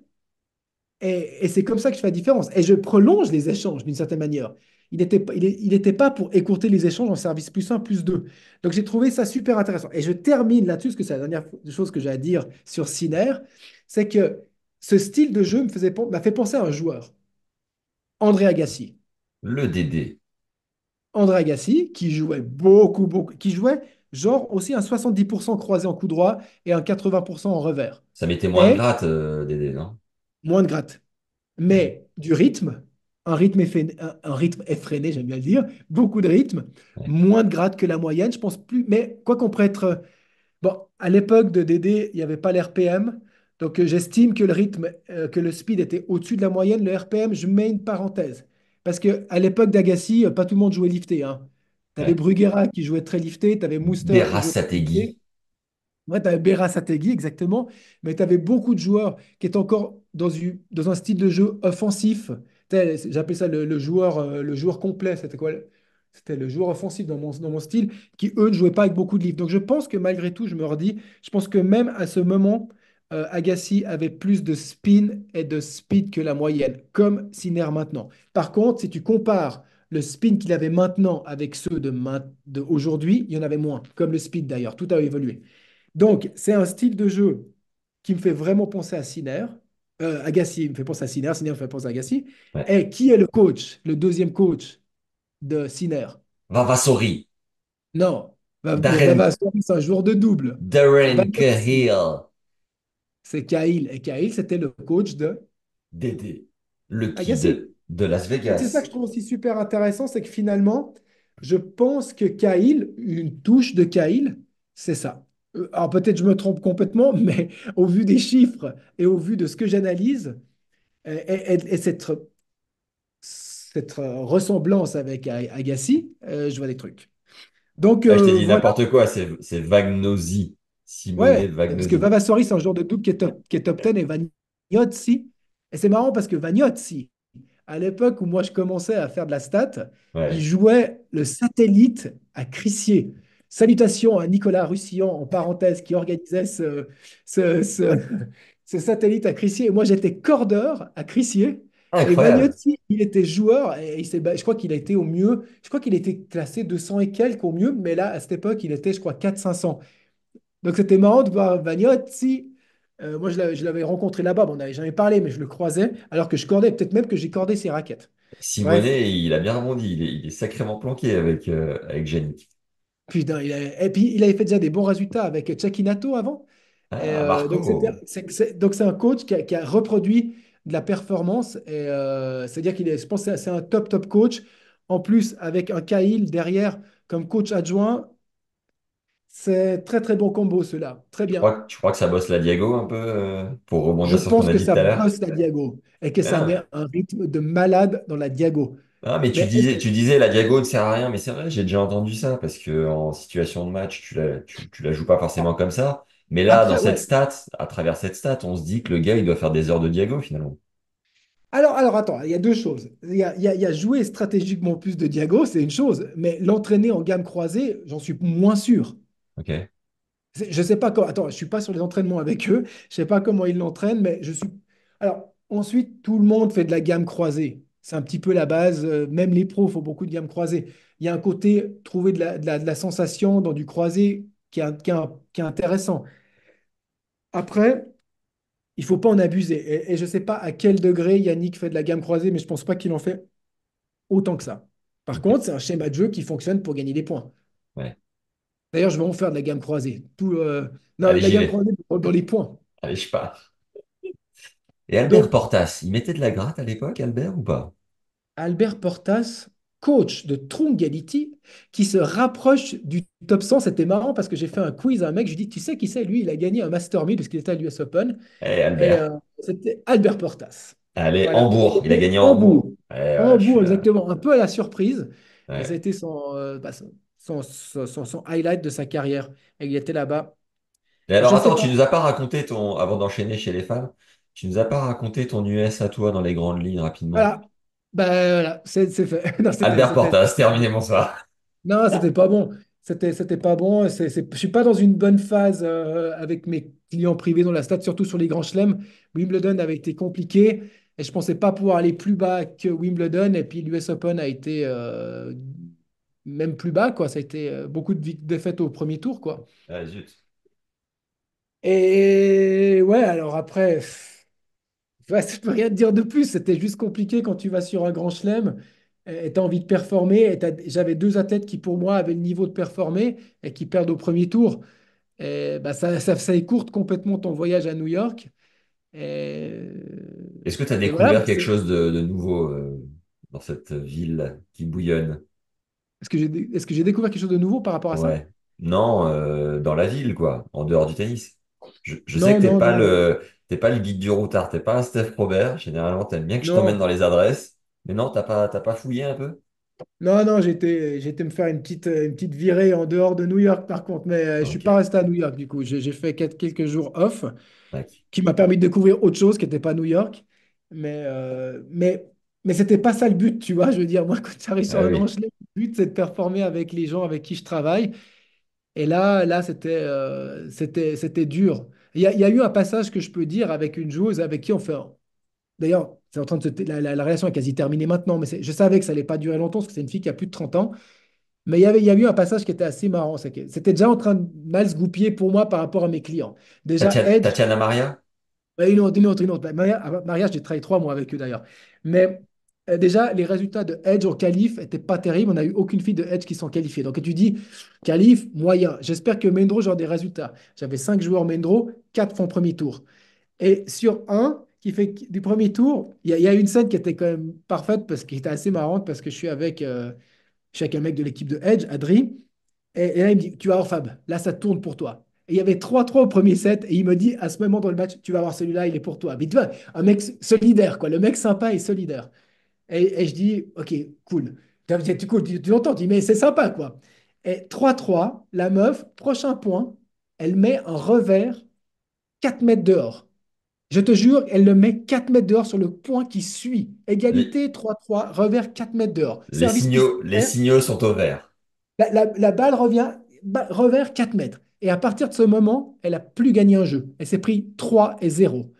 Et, c'est comme ça que je fais la différence. Et je prolonge les échanges d'une certaine manière. Il n'était pas pour écourter les échanges en service plus 1, plus 2. Donc j'ai trouvé ça super intéressant. Et je termine là-dessus, parce que c'est la dernière chose que j'ai à dire sur Siner, c'est que ce style de jeu m'a fait penser à un joueur, André Agassi. Le DD. André Agassi, qui jouait beaucoup, beaucoup, qui jouait genre aussi un 70% croisé en coup droit et un 80% en revers. Ça mettait moins de gratte, euh, Dédé, non Moins de gratte. Mais du rythme, un rythme effréné, un, rythme effréné j'aime bien le dire, beaucoup de rythme, moins de gratte que la moyenne, je pense plus. Mais quoi qu'on prête. être... Euh, bon, à l'époque de Dédé, il n'y avait pas l'RPM. Donc, euh, j'estime que le rythme, que le speed était au-dessus de la moyenne. Le RPM, je mets une parenthèse. Parce qu'à l'époque d'Agassi, pas tout le monde jouait lifté. Hein. Tu avais Bruguera qui jouait très lifté, tu avais Mouster. Sategui. Ouais, tu avais Sategui, exactement. Mais tu avais beaucoup de joueurs qui étaient encore dans, un style de jeu offensif. J'appelle ça le, joueur, euh, le joueur complet. C'était quoi c'était le joueur offensif dans mon, mon, style, qui eux ne jouaient pas avec beaucoup de lift. Donc je pense que malgré tout, je me redis, je pense que même à ce moment, euh, Agassi avait plus de spin et de speed que la moyenne, comme Sinner maintenant. Par contre, si tu compares le spin qu'il avait maintenant avec ceux d'aujourd'hui, de, aujourd'hui il y en avait moins, comme le speed d'ailleurs, tout a évolué. Donc, c'est un style de jeu qui me fait vraiment penser à Sinner. Euh, Agassi me fait penser à Sinner, Sinner me fait penser à Agassi. Et qui est le coach, le deuxième coach de Sinner Vavasori. Non, Vavasori, c'est un joueur de double. Darren Cahill. C'est Cahill. Et Cahill, c'était le coach de Dédé. Le qui De de Las Vegas. C'est ça que je trouve aussi super intéressant, c'est que finalement, je pense que Kyle, une touche de Kyle, c'est ça. Euh, alors peut-être je me trompe complètement, <laughs> mais au vu des chiffres et au vu de ce que j'analyse, et, cette, ressemblance avec Agassi, euh, je vois des trucs. Donc, je euh, t'ai dit n'importe quoi, c'est Vagnosi. Ouais, Vagnosi. Parce que Vavasori c'est un genre de double qui est top, 10 et Et c'est marrant parce que Vagnotti à l'époque où moi je commençais à faire de la stat, il jouait le satellite à Crissier. Salutations à Nicolas Roussillon, en parenthèse, qui organisait ce, ce, satellite à Crissier. moi, j'étais cordeur à Crissier. Et Magnotti, il était joueur et il je crois qu'il a été au mieux, je crois qu'il était classé 200 et quelques au mieux, mais là, à cette époque, il était, je crois, 400 500 Donc, c'était marrant de voir Vagnotti euh, moi, je l'avais rencontré là-bas, on n'avait jamais parlé, mais je le croisais, alors que je cordais, peut-être même que j'ai cordé ses raquettes. Simonet, il a bien rebondi, il est, sacrément planqué avec, euh, avec Putain, et puis il avait fait déjà des bons résultats avec Chakinato avant. Ah, euh, donc c'est un coach qui a, reproduit de la performance. c'est-à-dire qu'il est, je pense, c'est un top top coach. En plus, avec un kyle derrière comme coach adjoint, c'est très très bon combo cela, Très bien. tu crois que ça bosse la Diago un peu euh, pour rebondir sur ce Je pense que ça bosse la Diago et que ça ah. met un rythme de malade dans la Diago. Ah, mais tu disais, tu disais la Diago ne sert à rien, mais c'est vrai, j'ai déjà entendu ça, parce que en situation de match, tu la, la joues pas forcément comme ça. Mais là, dans cette stat, à travers cette stat, on se dit que le gars, il doit faire des heures de Diago finalement. Alors, alors attends, il y a deux choses. Il y a, il y a jouer stratégiquement plus de Diago, c'est une chose, mais l'entraîner en gamme croisée, j'en suis moins sûr. OK. Je sais pas comment. Attends, je suis pas sur les entraînements avec eux. Je sais pas comment ils l'entraînent, mais je suis. Alors ensuite, tout le monde fait de la gamme croisée. C'est un petit peu la base. Euh, même les pros font beaucoup de gamme croisée. Il y a un côté trouver de la, de la, sensation dans du croisé qui est, qui est, intéressant. Après, il faut pas en abuser. Et, je ne sais pas à quel degré Yannick fait de la gamme croisée, mais je ne pense pas qu'il en fait autant que ça. Par contre, c'est un schéma de jeu qui fonctionne pour gagner des points. Ouais. D'ailleurs, je vais en faire de la gamme croisée. Euh, non, la gamme croisée dans les points. Allez, je pars. Et Albert Portas, il mettait de la gratte à l'époque, Albert, ou pas? Albert Portas, coach de Trungality, qui se rapproche du top 100. C'était marrant parce que j'ai fait un quiz à un mec. Je lui dis, tu sais qui c'est? Lui, il a gagné un Master 1000 parce qu'il était à l'US Open. Eh, Et euh, c'était Albert Portas. Allez, Hambourg. Il a gagné en Hambourg. En eh exactement. Un peu à la surprise. C'était ça a été son- euh, bah, son, son, highlight de sa carrière. Et il était là-bas. mais alors, attends, tu nous as pas raconté ton. Avant d'enchaîner chez les femmes, tu nous as pas raconté ton US à toi dans les grandes lignes rapidement. Voilà. ben voilà, c'est fait. <laughs> Albert Portas, terminé mon Non, c'était pas bon. C'était, c'était pas bon. C'est, c'est, je suis pas dans une bonne phase euh, avec mes clients privés dans la stade, surtout sur les grands chelems. Wimbledon avait été compliqué et je pensais pas pouvoir aller plus bas que Wimbledon. Et puis l'US Open a été euh, même plus bas, quoi. Ça a été euh, beaucoup de défaites au premier tour, quoi. Ah, Et ouais, alors après, je <laughs> peux rien te dire de plus. C'était juste compliqué quand tu vas sur un grand chelem et tu as envie de performer. Et j'avais deux athlètes qui, pour moi, avaient le niveau de performer et qui perdent au premier tour. Et bah, ça, ça, écourte complètement ton voyage à New York. Est-ce que tu as découvert quelque chose de, nouveau euh, dans cette ville qui bouillonne? Est-ce que j'ai est-ce que j'ai découvert quelque chose de nouveau par rapport à ça Non, euh, dans la ville, quoi, en dehors du tennis. Je, sais que t'es n'es pas le pas le guide du routard, t'es pas un Steph Robert. Généralement, aimes bien que je t'emmène dans les adresses. Mais non, tu pas pas fouillé un peu? Non, non, j'étais, j'étais me faire une petite, une petite virée en dehors de New York, par contre, mais je euh, je suis pas resté à New York, du coup. J'ai fait quelques jours off, qui m'a permis de découvrir autre chose qui n'était pas New York. Mais, euh, mais, mais c'était pas ça le but, tu vois. Je veux dire, moi, quand tu arrives ah sur le c'est de performer avec les gens avec qui je travaille. Et là, là c'était euh, c'était, c'était dur. Il y, a, eu un passage que je peux dire avec une joueuse avec qui on fait. D'ailleurs, c'est en train de se... la, relation est quasi terminée maintenant, mais je savais que ça n'allait pas durer longtemps parce que c'est une fille qui a plus de 30 ans. Mais il y, avait, il y a eu un passage qui était assez marrant. C'était déjà en train de mal se goupiller pour moi par rapport à mes clients. Déjà, Tatiana, Tatiana Maria une autre, une autre, une autre. Maria, Maria j'ai travaillé trois mois avec eux d'ailleurs. Mais euh, déjà, les résultats de Edge au qualif n'étaient pas terribles. On n'a eu aucune fille de Edge qui s'en qualifiait. Donc, tu dis, qualif, moyen. J'espère que Mendro, j'aurai des résultats. J'avais cinq joueurs Mendro, quatre font premier tour. Et sur un qui fait du premier tour, il y, a une scène qui était quand même parfaite, parce qu'il était assez marrante, parce que euh, je suis avec, un mec de l'équipe de Edge, Adri. Et, là, il me dit, tu vas avoir Fab. Là, ça tourne pour toi. Et il y avait 3-3 au premier set. Et il me dit, à ce moment dans le match, tu vas avoir celui-là, il est pour toi. Mais tu vois, un mec solidaire, quoi. Le mec sympa et solidaire. Et, je dis, OK, cool. Tu, tu, l'entends, tu dis, mais c'est sympa, quoi. Et 3-3, la meuf, prochain point, elle met un revers 4 mètres dehors. Je te jure, elle le met 4 mètres dehors sur le point qui suit. Égalité 3-3, revers 4 mètres dehors. Les signaux, les signaux sont au vert. La, balle revient, revers 4 mètres. Et à partir de ce moment, elle n'a plus gagné un jeu. Elle s'est pris 3 et 0.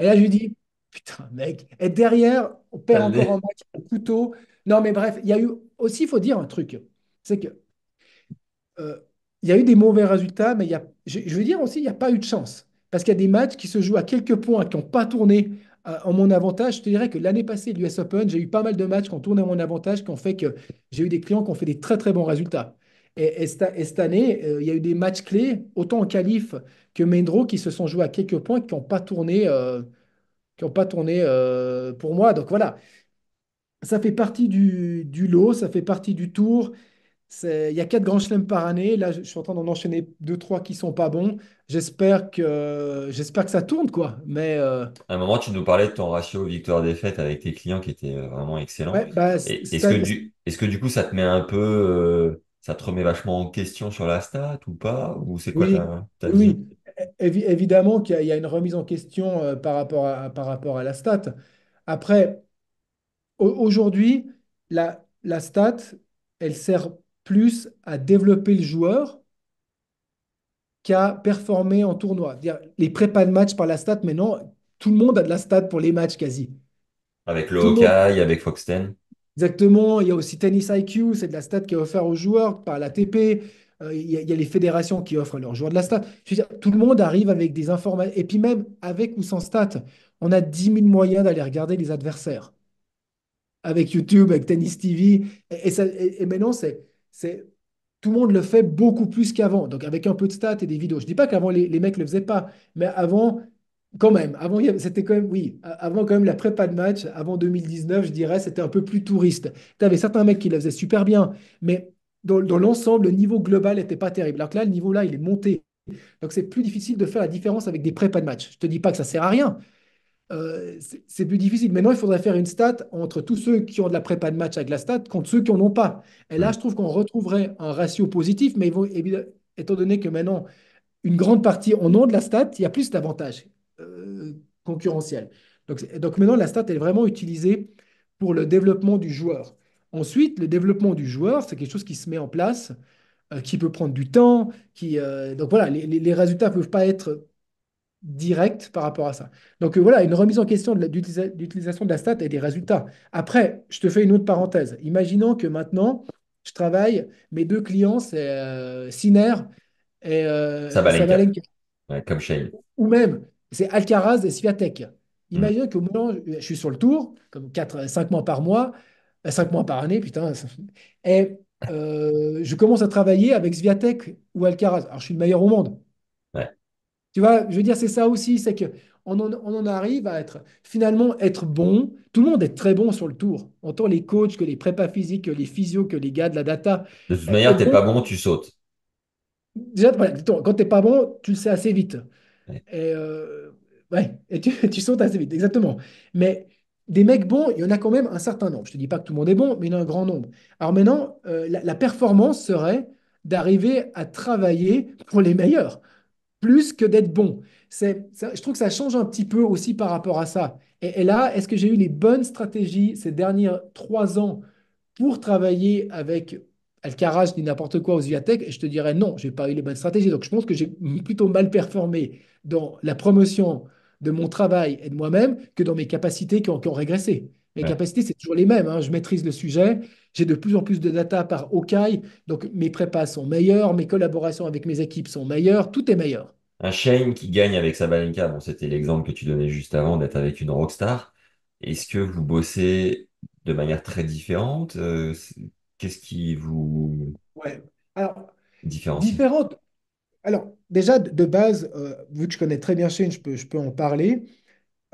Et là, je lui dis, Putain, mec. Et derrière, on perd encore un match au couteau. Non, mais bref, il y a eu aussi, il faut dire un truc. C'est que euh, il y a eu des mauvais résultats, mais a, je, veux dire aussi, il n'y a pas eu de chance. Parce qu'il y a des matchs qui se jouent à quelques points, qui n'ont pas tourné euh, en mon avantage. Je te dirais que l'année passée, l'US Open, j'ai eu pas mal de matchs qui ont tourné en mon avantage, qui ont fait que j'ai eu des clients qui ont fait des très, très bons résultats. Et, cette année, euh, il y a eu des matchs clés, autant en qualif que Mendro, qui se sont joués à quelques points, qui n'ont pas tourné qui n'ont pas tourné euh, pour moi. Donc voilà, ça fait partie du, lot, ça fait partie du tour. Il y a quatre grands chelems par année. Là, je suis en train d'en enchaîner deux, trois qui sont pas bons. J'espère que, j'espère que ça tourne, quoi. Mais euh, à un moment, tu nous parlais de ton ratio victoire-défaite avec tes clients qui était euh, vraiment excellent. Bah, est-ce, que du, est que du coup, ça te met un peu, ça te remet vachement en question sur la stat ou pas Ou c'est quoi ta, évidemment qu'il y, a une remise en question euh, par, rapport à, par rapport à la stat. Après, aujourd'hui, la, la stat, elle sert plus à développer le joueur qu'à performer en tournoi. les prépa de match par la stat, maintenant, tout le monde a de la stat pour les matchs quasi. Avec le avec Foxten. Exactement, il y a aussi Tennis IQ, c'est de la stat qui est offerte aux joueurs par l'ATP. Euh, il y, a les fédérations qui offrent leurs joueurs de la stat. tout le monde arrive avec des informations. Et puis même, avec ou sans stat, on a 10 000 moyens d'aller regarder les adversaires. Avec YouTube, avec Tennis TV. Et, ça, maintenant, c'est, c'est, tout le monde le fait beaucoup plus qu'avant. Donc avec un peu de stats et des vidéos. Je dis pas qu'avant, les, mecs ne le faisaient pas. Mais avant, quand même, avant, c'était quand même, oui, avant quand même la prépa de match, avant 2019, je dirais, c'était un peu plus touriste. Tu avais certains mecs qui le faisaient super bien, mais dans, l'ensemble, le niveau global n'était pas terrible. Alors là, le niveau là, il est monté. Donc c'est plus difficile de faire la différence avec des prépas de match. Je ne te dis pas que ça sert à rien. Euh, c'est plus difficile. Maintenant, il faudrait faire une stat entre tous ceux qui ont de la prépa de match avec la stat contre ceux qui n'en ont pas. Et là, je trouve qu'on retrouverait un ratio positif, mais évidemment, étant donné que maintenant, une grande partie en ont de la stat, il y a plus d'avantages euh, concurrentiels. donc maintenant, la stat est vraiment utilisée pour le développement du joueur. Ensuite, le développement du joueur, c'est quelque chose qui se met en place, euh, qui peut prendre du temps, qui, euh, donc voilà, les, résultats ne peuvent pas être directs par rapport à ça. Donc euh, voilà, une remise en question de l'utilisation de la stat et des résultats. Après, je te fais une autre parenthèse. Imaginons que maintenant, je travaille, mes deux clients, c'est Siner et va comme Ou même, c'est Alcaraz et Sviatek. Hmm. Imaginons que moi, je suis sur le tour, comme 4, 5 mois par mois, ben, cinq mois par année, putain. Et euh, je commence à travailler avec Sviatek ou Alcaraz. Alors, je suis le meilleur au monde. Tu vois, je veux dire, c'est ça aussi, c'est que on en, arrive à être finalement être bon. Tout le monde est très bon sur le tour. Autant les coachs que les prépas physiques, que les physios, que les gars de la data. De toute manière, tu pas bon, tu sautes. Déjà, quand tu pas bon, tu le sais assez vite. Ouais. Et, euh, tu, <laughs> tu, sautes assez vite, exactement. Mais des mecs bons, il y en a quand même un certain nombre. Je ne te dis pas que tout le monde est bon, mais il y en a un grand nombre. Alors maintenant, euh, la, performance serait d'arriver à travailler pour les meilleurs, plus que d'être bon. C'est, je trouve que ça change un petit peu aussi par rapport à ça. Et, là, est-ce que j'ai eu les bonnes stratégies ces derniers trois ans pour travailler avec Alcaraz, ni n'importe quoi aux Viatech, et je te dirais non, je n'ai pas eu les bonnes stratégies. Donc je pense que j'ai plutôt mal performé dans la promotion de mon travail et de moi-même que dans mes capacités qui ont régressé. Mes capacités, c'est toujours les mêmes. Hein. Je maîtrise le sujet. J'ai de plus en plus de data par Okai. Donc, mes prépas sont meilleurs. Mes collaborations avec mes équipes sont meilleures. Tout est meilleur. Un Shane qui gagne avec sa Bon, c'était l'exemple que tu donnais juste avant d'être avec une rockstar. Est-ce que vous bossez de manière très différente euh, Qu'est-ce qui vous. Ouais. Alors. Différente. Différente. Alors, déjà, de base, euh, vu que je connais très bien Shane, je peux, je peux en parler.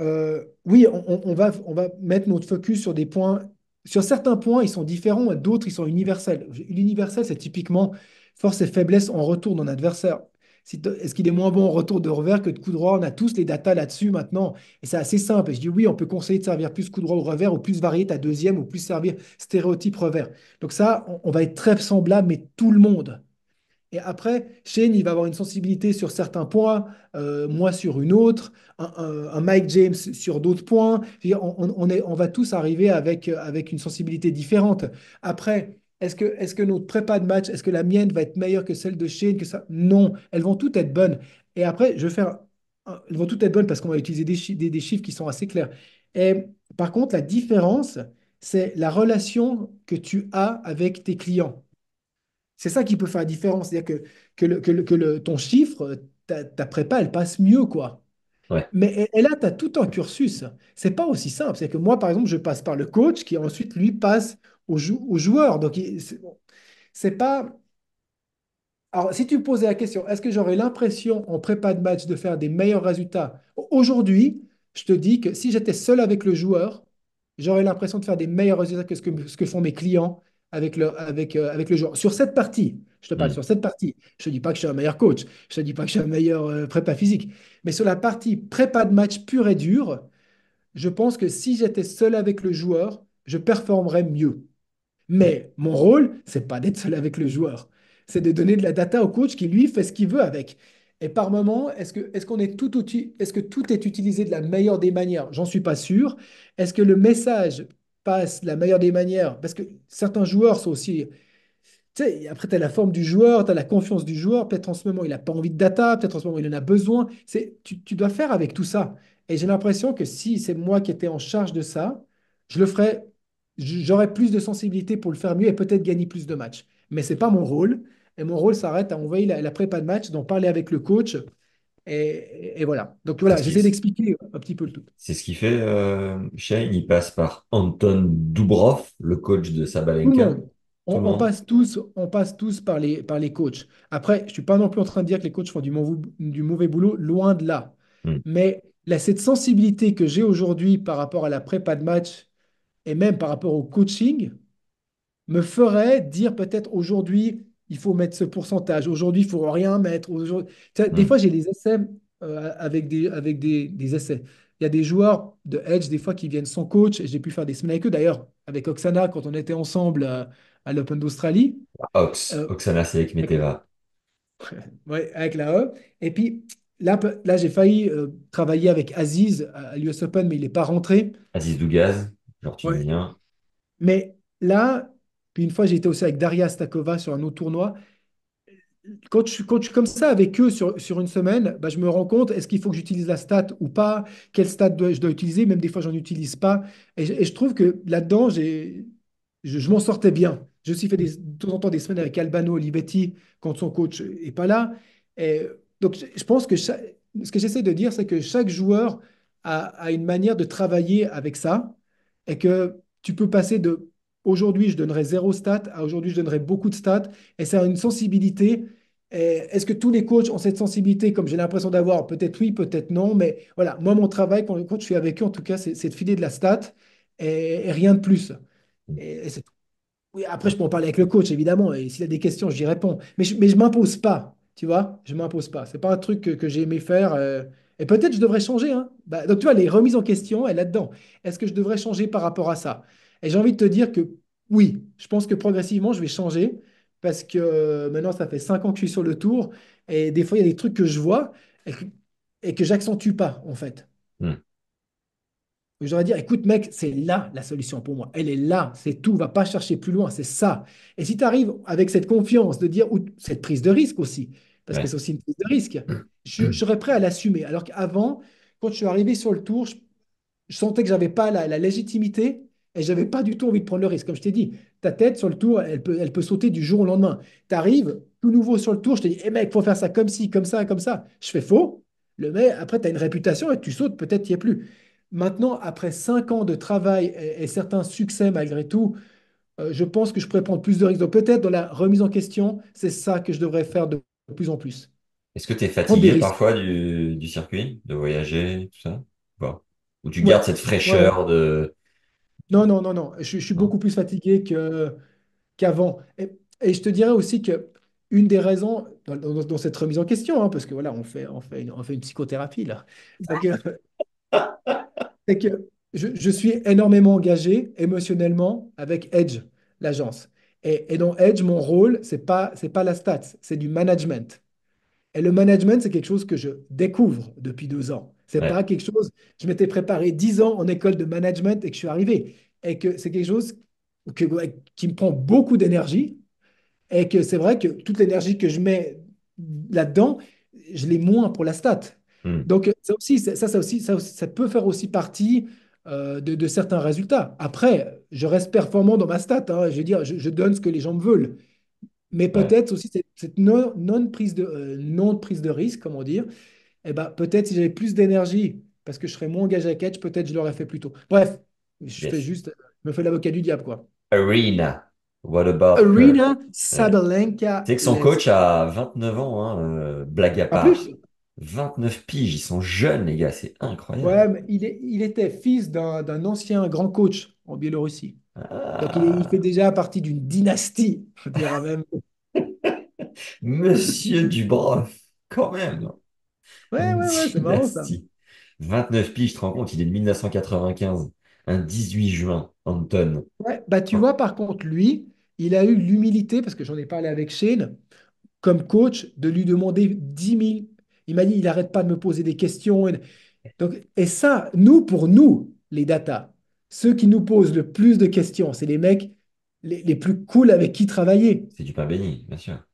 Euh, oui, on, va, on va mettre notre focus sur des points. Sur certains points, ils sont différents, d'autres, ils sont universels. L'universel, c'est typiquement force et faiblesse en retour d'un adversaire. Est-ce qu'il est moins bon en retour de revers que de coup droit On a tous les datas là-dessus maintenant. Et c'est assez simple. je dis oui, on peut conseiller de servir plus coup droit ou revers, ou plus varier ta deuxième, ou plus servir stéréotype revers. Donc ça, on va être très semblable, mais tout le monde et après, Shane, il va avoir une sensibilité sur certains points, euh, moi sur une autre, un, Mike James sur d'autres points. On, on, va tous arriver avec, avec une sensibilité différente. Après, est-ce que, est que notre prépa de match, est-ce que la mienne va être meilleure que celle de Shane que ça Non, elles vont toutes être bonnes. Et après, je vais faire... Elles vont toutes être bonnes parce qu'on va utiliser des, des, des chiffres qui sont assez clairs. Et par contre, la différence, c'est la relation que tu as avec tes clients. C'est ça qui peut faire la différence. C'est-à-dire que, que, ton chiffre, ta, prépa, elle passe mieux, quoi. Mais là, tu as tout un cursus. C'est pas aussi simple. C'est que moi, par exemple, je passe par le coach qui ensuite, lui, passe au, joueur. Donc, c'est pas. Alors, si tu me posais la question, est-ce que j'aurais l'impression en prépa de match de faire des meilleurs résultats Aujourd'hui, je te dis que si j'étais seul avec le joueur, j'aurais l'impression de faire des meilleurs résultats que ce que, font mes clients avec le, avec, euh, avec le joueur. Sur cette partie, je te parle mm. sur cette partie. Je ne te dis pas que je suis un meilleur coach, je ne te dis pas que je suis un meilleur euh, prépa physique, mais sur la partie prépa de match pur et dur, je pense que si j'étais seul avec le joueur, je performerais mieux. Mais mon rôle, c'est pas d'être seul avec le joueur, c'est de donner de la data au coach qui lui fait ce qu'il veut avec. Et par moment, est-ce que, est qu'on est tout est-ce que tout est utilisé de la meilleure des manières J'en suis pas sûr. Est-ce que le message passe, la meilleure des manières. Parce que certains joueurs sont aussi. Tu sais, après, tu as la forme du joueur, tu as la confiance du joueur. Peut-être en ce moment, il n'a pas envie de data, peut-être en ce moment, il en a besoin. C'est, tu, dois faire avec tout ça. Et j'ai l'impression que si c'est moi qui étais en charge de ça, je le ferais. J'aurais plus de sensibilité pour le faire mieux et peut-être gagner plus de matchs. Mais ce n'est pas mon rôle. Et mon rôle s'arrête à envoyer la, la prépa de match, d'en parler avec le coach, et, voilà. Donc voilà, j'essaie d'expliquer un petit peu le tout. C'est ce qui fait euh, Shane, il passe par Anton Dubrov, le coach de Sabalenka. On, on, passe tous, on passe tous par les, par les coachs. Après, je ne suis pas non plus en train de dire que les coachs font du, mauvais, du mauvais boulot, loin de là. Hmm. Mais cette sensibilité que j'ai aujourd'hui par rapport à la prépa de match et même par rapport au coaching me ferait dire peut-être aujourd'hui, il faut mettre ce pourcentage. Aujourd'hui, il ne faut rien mettre. Des hmm. fois, j'ai les essais euh, avec, des, avec des, essais. Il y a des joueurs de Edge, des fois, qui viennent sans coach. et J'ai pu faire des semaines avec eux. D'ailleurs, avec Oksana, quand on était ensemble euh, à l'Open d'Australie. Ah, euh, Oksana, c'est avec Meteva. <laughs> Oui, avec la E. Et puis là, là j'ai failli travailler avec Aziz à l'US Open, mais il n'est pas rentré. Aziz Dougaz, genre tu Mais là, puis une fois, j'ai été aussi avec Daria Stakova sur un autre tournoi. Quand je, suis comme ça avec eux sur, sur une semaine, bah, je me rends compte, est-ce qu'il faut que j'utilise la stat ou pas Quel stat dois, je dois utiliser Même des fois, j'en utilise pas. Et je, trouve que là-dedans, je, je m'en sortais bien. Je suis fait des, de temps en temps des semaines avec Albano Olivetti quand son coach n'est pas là. Et donc, je, pense que ce que j'essaie de dire, c'est que chaque joueur a une manière de travailler avec ça et que tu peux passer de aujourd'hui je donnerais zéro stat à aujourd'hui je donnerai beaucoup de stats. Et ça a une sensibilité. Est-ce que tous les coachs ont cette sensibilité comme j'ai l'impression d'avoir Peut-être oui, peut-être non. Mais voilà, moi, mon travail, quand, coach, je suis avec eux, en tout cas, c'est de filer de la stat et, rien de plus. après, je peux en parler avec le coach, évidemment, et s'il a des questions, j'y réponds. Mais je ne m'impose pas, tu vois, je ne m'impose pas. Ce n'est pas un truc que, j'ai aimé faire. Euh, et peut-être je devrais changer. Hein. Bah, donc, tu vois, les remises en question, elle est là-dedans. Est-ce que je devrais changer par rapport à ça et j'ai envie de te dire que oui, je pense que progressivement, je vais changer parce que euh, maintenant, ça fait cinq ans que je suis sur le tour et des fois, il y a des trucs que je vois et que, je n'accentue j'accentue pas, en fait. Je hmm. J'aurais dire, écoute, mec, c'est là la solution pour moi. Elle est là, c'est tout, va pas chercher plus loin, c'est ça. Et si tu arrives avec cette confiance de dire, ou cette prise de risque aussi, parce que c'est aussi une prise de risque, hmm. je, serais prêt à l'assumer. Alors qu'avant, quand je suis arrivé sur le tour, je, sentais que j'avais pas la, légitimité et j'avais pas du tout envie de prendre le risque. Comme je t'ai dit, ta tête sur le tour, elle peut, elle peut sauter du jour au lendemain. Tu arrives tout nouveau sur le tour, je te dis, eh mec, faut faire ça comme ci, comme ça, comme ça. Je fais faux. Le mec, après, tu as une réputation et tu sautes, peut-être n'y a plus. Maintenant, après cinq ans de travail et, certains succès malgré tout, euh, je pense que je pourrais prendre plus de risques. Donc peut-être dans la remise en question, c'est ça que je devrais faire de plus en plus. Est-ce que tu es fatigué parfois du, circuit, de voyager, tout ça bon. Ou tu gardes cette fraîcheur de non, non, non, non. Je, suis beaucoup plus fatigué que, qu'avant. Et, je te dirais aussi que une des raisons dans, cette remise en question, hein, parce que voilà, on fait, on fait une, on fait une psychothérapie là, <laughs> c'est que, je, je suis énormément engagé émotionnellement avec Edge, l'agence. Et, et dans Edge, mon rôle, c'est pas, c'est pas la stats, c'est du management. Et le management, c'est quelque chose que je découvre depuis deux ans. C'est n'est pas quelque chose. Je m'étais préparé 10 ans en école de management et que je suis arrivé. Et que c'est quelque chose qui me prend beaucoup d'énergie. Et que c'est vrai que toute l'énergie que je mets là-dedans, je l'ai moins pour la stat. Hmm. Donc, ça aussi, ça, ça, aussi, ça, ça peut faire aussi partie euh, de, certains résultats. Après, je reste performant dans ma stat. Hein. je veux dire, je, donne ce que les gens me veulent. Mais peut-être aussi cette, non, prise de, euh, non prise de risque, comment dire, eh ben, peut-être si j'avais plus d'énergie, parce que je serais moins engagé à catch, peut-être je l'aurais fait plus tôt. Bref, je fais juste, me fais l'avocat du diable, quoi. Arena. What about Arena Sadalenka C'est que son coach a 29 ans, hein, euh, blague à part. 29 piges, ils sont jeunes, les gars, c'est incroyable. Ouais, mais il, est, il était fils d'un ancien grand coach en Biélorussie. Ah. Donc il, il, fait déjà partie d'une dynastie, je dirais même. <laughs> Monsieur Dubrov, quand même. Ouais, ouais, ouais, c'est marrant ça. 29 piges, je te rends compte, il est de 1995, un 18 juin, Anton. bah tu vois, par contre, lui, il a eu l'humilité, parce que j'en ai parlé avec Shane, comme coach, de lui demander 10 000. Il m'a dit, il n'arrête pas de me poser des questions. Donc, et ça, nous, pour nous, les data, ceux qui nous posent le plus de questions, c'est les mecs les, les, plus cool avec qui travailler. C'est du pain béni, bien sûr.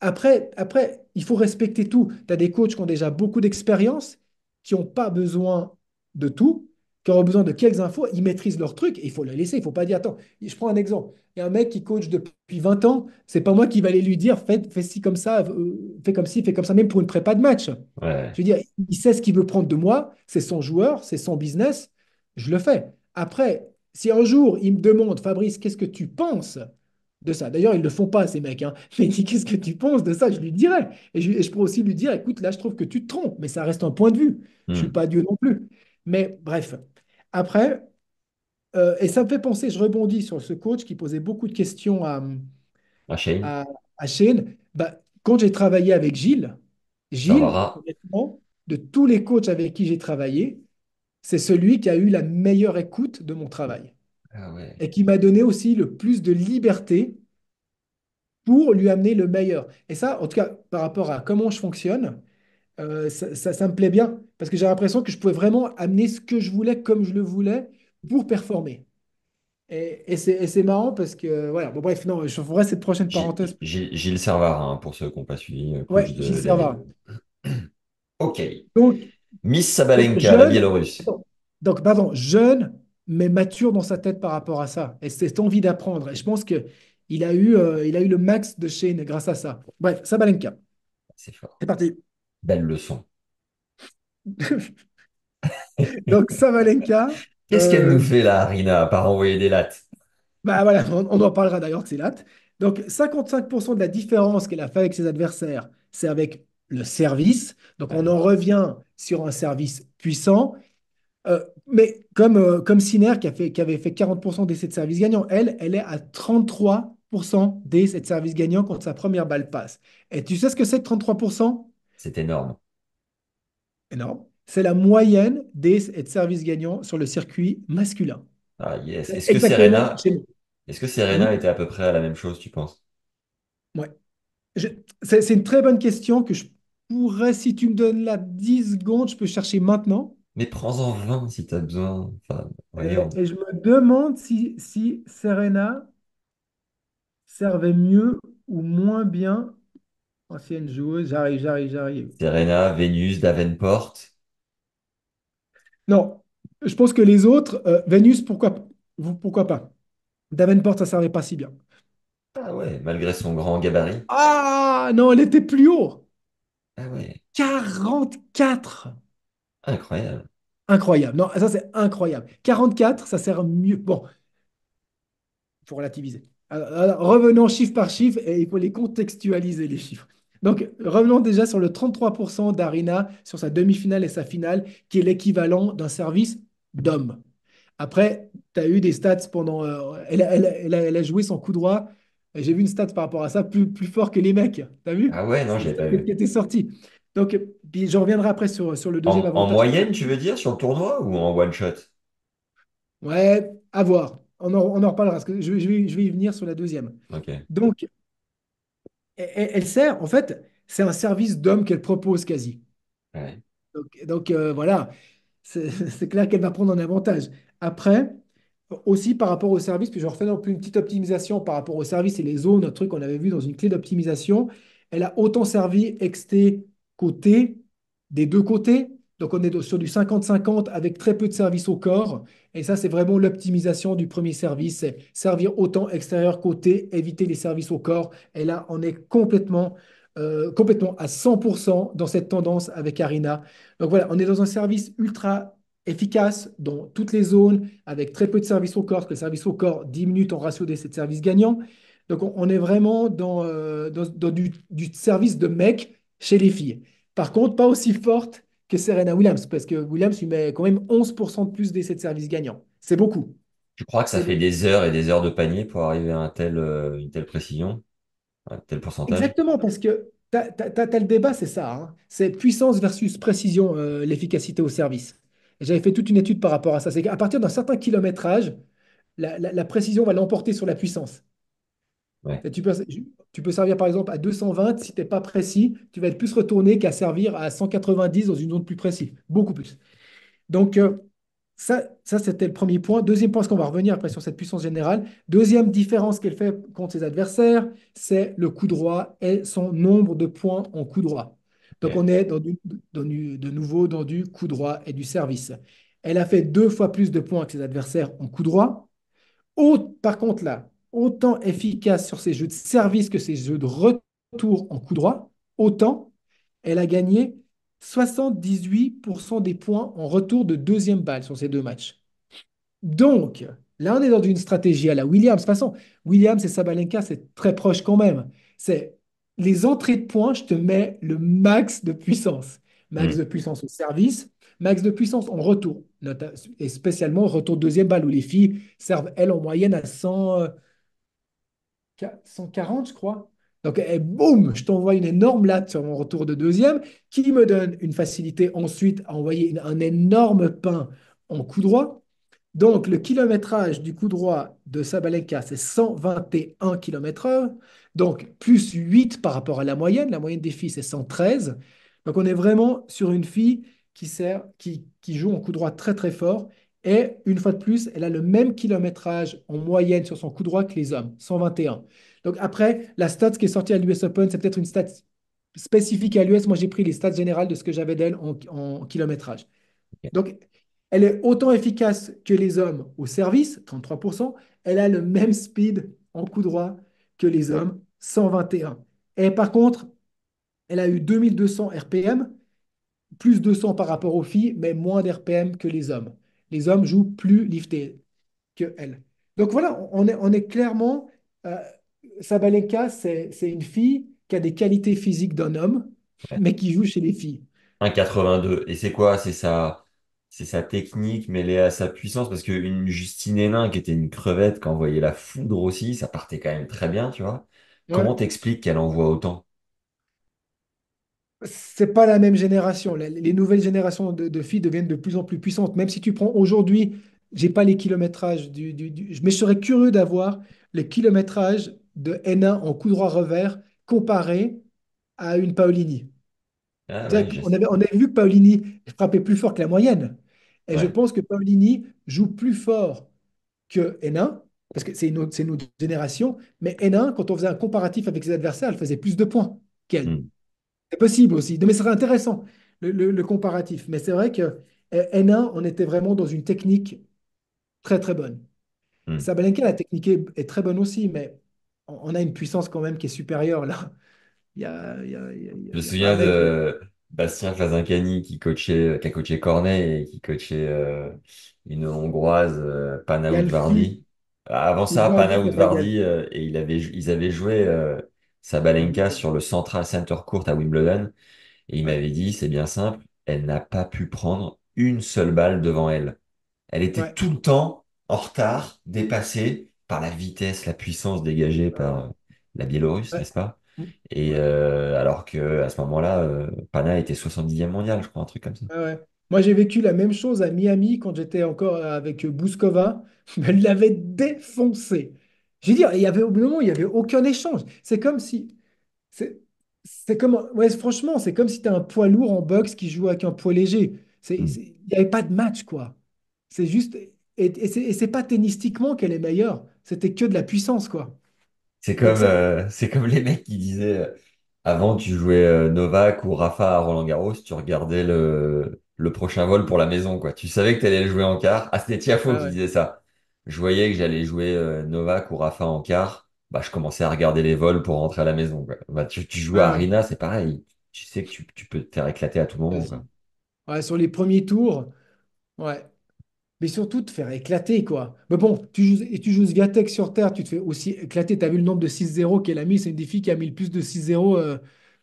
Après, après il faut respecter tout. Tu as des coachs qui ont déjà beaucoup d'expérience, qui n'ont pas besoin de tout, qui ont besoin de quelques infos, ils maîtrisent leur truc il faut le laisser. Il ne faut pas dire, attends, je prends un exemple. Il y a un mec qui coach depuis 20 ans, c'est pas moi qui vais aller lui dire, fais, ci comme ça, euh, fais comme ci, fais comme ça, même pour une prépa de match. Je veux dire, il sait ce qu'il veut prendre de moi, c'est son joueur, c'est son business, je le fais. Après, si un jour il me demande, Fabrice, qu'est-ce que tu penses de ça. D'ailleurs, ils ne le font pas, ces mecs. Hein. <laughs> Mais dit, qu'est-ce que tu penses de ça Je lui dirais. Et je, pourrais aussi lui dire, écoute, là, je trouve que tu te trompes, mais ça reste un point de vue. Je ne suis hmm. pas Dieu non plus. Mais bref. Après, euh, et ça me fait penser, je rebondis sur ce coach qui posait beaucoup de questions à, à Shane. Bah, quand j'ai travaillé avec Gilles, Gilles, de tous les coachs avec qui j'ai travaillé, c'est celui qui a eu la meilleure écoute de mon travail. Ah et qui m'a donné aussi le plus de liberté pour lui amener le meilleur. Et ça, en tout cas, par rapport à comment je fonctionne, euh, ça, me plaît bien. Parce que j'ai l'impression que je pouvais vraiment amener ce que je voulais comme je le voulais pour performer. Et, c'est marrant parce que, voilà, bon bref, non, je ferai cette prochaine parenthèse. J'ai Servard, hein, pour ceux qui n'ont pas suivi. Euh, ouais, Gilles Servard. ok. Donc, Miss Sabalenka, la Biélorusse. Donc, pardon, jeune, mais mature dans sa tête par rapport à ça. Et cette envie d'apprendre. Et je pense qu'il a, eu, euh, il a eu le max de Shane grâce à ça. Bref, Sabalenka. C'est fort. C'est parti. Belle leçon. <laughs> Donc, Sabalenka. Qu'est-ce qu'elle euh, nous fait là, Rina, par envoyer des lattes Bah voilà, on, en parlera d'ailleurs de ces lattes. Donc, 55% de la différence qu'elle a fait avec ses adversaires, c'est avec le service. Donc, on en revient sur un service puissant euh, mais comme, euh, comme Siner, qui, a qui avait fait 40% d'essais de service gagnant, elle, elle est à 33% d'essais de service gagnant contre sa première balle passe. Et tu sais ce que c'est que 33% C'est énorme. Énorme. C'est la moyenne d'essais de service gagnant sur le circuit masculin. Ah yes. Est-ce que Serena, est que Serena était à peu près à la même chose, tu penses Ouais. C'est une très bonne question que je pourrais, si tu me donnes la 10 secondes, je peux chercher maintenant. Mais prends-en 20 si tu as besoin. Et, je me demande si, si Serena servait mieux ou moins bien ancienne joueuse. J'arrive, j'arrive, j'arrive. Serena, Vénus, Davenport. Non, je pense que les autres, Venus, Vénus, pourquoi, pourquoi pas? Davenport, ça servait pas si bien. Ah ouais, malgré son grand gabarit. Ah non, elle était plus haut. Ah ouais. 44. Incroyable. Incroyable. Non, ça, c'est incroyable. 44, ça sert mieux. Bon, il faut relativiser. Euh, euh, revenons chiffre par chiffre et il faut les contextualiser, les chiffres. Donc, revenons déjà sur le 33% d'Arina sur sa demi-finale et sa finale, qui est l'équivalent d'un service d'homme. Après, tu as eu des stats pendant. Euh, elle, a, joué son coup droit. J'ai vu une stat par rapport à ça, plus, plus fort que les mecs. as vu Ah ouais, non, j'ai pas vu. Qui était sorti. Donc, puis j'en reviendrai après sur, le deuxième avantage. En moyenne, tu veux dire, sur le tournoi ou en one shot Ouais, à voir. On en, reparlera parce que je, vais, y venir sur la deuxième. Donc, elle, sert, en fait, c'est un service d'homme qu'elle propose quasi. Ouais. Donc, euh, voilà, <laughs> c'est clair qu'elle va prendre un avantage. Après, aussi par rapport au service, puis je refais une petite optimisation par rapport au service et les zones, un truc qu'on avait vu dans une clé d'optimisation. Elle a autant servi XT côté, des deux côtés. Donc on est sur du 50-50 avec très peu de service au corps. Et ça, c'est vraiment l'optimisation du premier service. Servir autant extérieur côté, éviter les services au corps. Et là, on est complètement, euh, complètement à 100% dans cette tendance avec Arina. Donc voilà, on est dans un service ultra efficace dans toutes les zones, avec très peu de services au corps, parce que le service au corps, 10 minutes en ratio des 7 services gagnants. Donc on, est vraiment euh, dans, dans, du, du service de mec chez les filles. Par contre, pas aussi forte que Serena Williams, parce que Williams lui met quand même 11% de plus d'essais de service gagnants. C'est beaucoup. Je crois que ça fait des heures et des heures de panier pour arriver à euh, une telle précision, un tel pourcentage. Exactement, parce que tu as, débat, c'est ça. Hein. C'est puissance versus précision, euh, l'efficacité au service. J'avais fait toute une étude par rapport à ça. C'est qu'à partir d'un certain kilométrage, la, précision va l'emporter sur la puissance. Tu, peux, servir par exemple à 220, si tu n'es pas précis, tu vas être plus retourné qu'à servir à 190 dans une onde plus précise, beaucoup plus. Donc, euh, ça, c'était le premier point. Deuxième point, ce qu'on va revenir après sur cette puissance générale. Deuxième différence qu'elle fait contre ses adversaires, c'est le coup droit et son nombre de points en coup droit. Donc, on est de nouveau dans du coup droit et du service. Elle a fait deux fois plus de points que ses adversaires en coup droit. par contre, là, autant efficace sur ses jeux de service que ses jeux de retour en coup droit, autant elle a gagné 78% des points en retour de deuxième balle sur ces deux matchs. Donc, là, on est dans une stratégie à la Williams. De toute façon, Williams et Sabalenka, c'est très proche quand même. C'est les entrées de points, je te mets le max de puissance. Max mm. de puissance au service, max de puissance en retour, et spécialement retour deuxième balle où les filles servent, elles, en moyenne à 100, 140, je crois. Donc, et eh, boum, je t'envoie une énorme latte sur mon retour de deuxième qui me donne une facilité ensuite à envoyer un énorme pain en coup droit. Donc, le kilométrage du coup droit de Sabaleka, c'est 121 km/h. Donc, plus 8 par rapport à la moyenne. La moyenne des filles, c'est 113. Donc, on est vraiment sur une fille qui, sert, qui, qui joue en coup droit très, très fort et une fois de plus, elle a le même kilométrage en moyenne sur son coup droit que les hommes, 121. Donc après, la stats qui est sortie à l'US Open, c'est peut-être une stat spécifique à l'US. Moi, j'ai pris les stats générales de ce que j'avais d'elle en, kilométrage. Donc, elle est autant efficace que les hommes au service, 33%. Elle a le même speed en coup droit que les hommes, 121. Et par contre, elle a eu 2200 RPM, plus 200 par rapport aux filles, mais moins d'RPM que les hommes les hommes jouent plus lifté que elle. Donc voilà, on est, clairement. Euh, Sabalenka, c'est une fille qui a des qualités physiques d'un homme, mais qui joue chez les filles. 1,82. Et c'est quoi C'est sa, technique mêlée à sa puissance Parce qu'une Justine Hénin, qui était une crevette, qui envoyait la foudre aussi, ça partait quand même très bien, tu vois. Comment t'expliques qu'elle envoie autant c'est pas la même génération. Les, nouvelles générations de, filles deviennent de plus en plus puissantes. Même si tu prends aujourd'hui, j'ai pas les kilométrages du, mais je serais curieux d'avoir les kilométrages de N1 en coup droit revers comparé à une Paolini. Ah on, avait, vu que Paolini frappait plus fort que la moyenne. Et je pense que Paolini joue plus fort que N1, parce que c'est une, autre, génération. Mais N1, quand on faisait un comparatif avec ses adversaires, elle faisait plus de points qu'elle. Hmm. C'est possible aussi. mais ce serait intéressant, le, comparatif. Mais c'est vrai que eh, N1, on était vraiment dans une technique très, très bonne. Hmm. Sabalenka, la technique est, très bonne aussi, mais on, a une puissance quand même qui est supérieure là. Je me souviens de Bastien Klazankani, qui a coaché Cornet et qui coachait euh, une Hongroise, euh, Udvardi. Avant ça, Pana Vardy, euh, et ils avaient joué. Euh, Sabalenka sur le Central Center Court à Wimbledon. Et il m'avait dit, c'est bien simple, elle n'a pas pu prendre une seule balle devant elle. Elle était tout le temps en retard, dépassée par la vitesse, la puissance dégagée par euh, la Biélorusse, n'est-ce pas mmh. Et euh, alors que à ce moment-là, euh, Pana était 70e mondial, je crois, un truc comme ça. Moi, j'ai vécu la même chose à Miami quand j'étais encore avec Bouskova. <laughs> Elle l'avait défoncé. Je veux dire, il y avait au moment, il n'y avait aucun échange. C'est comme si. C'est comme. Ouais, franchement, c'est comme si tu as un poids lourd en boxe qui joue avec un poids léger. C'est- hmm. Il n'y avait pas de match, quoi. C'est juste. Et, et c'est pas tennistiquement qu'elle est meilleure. C'était que de la puissance, quoi. C'est comme, euh, c'est comme les mecs qui disaient euh, avant tu jouais euh, Novak ou Rafa à Roland-Garros, tu regardais le, prochain vol pour la maison, quoi. Tu savais que tu le jouer en quart. Ah, c'était Tiafo ah qui disait ça je voyais que j'allais jouer euh, Novak ou Rafa en quart, bah, je commençais à regarder les vols pour rentrer à la maison. Bah, tu, joues à Rina, c'est pareil. Tu sais que tu, peux te faire éclater à tout moment. Ouais, sur les premiers tours, ouais. Mais surtout te faire éclater, quoi. Mais bon, tu joues, et tu joues sur terre, tu te fais aussi éclater. Tu as vu le nombre de 6-0 qu'elle a mis? C'est une des qui a mis le plus de 6-0 euh,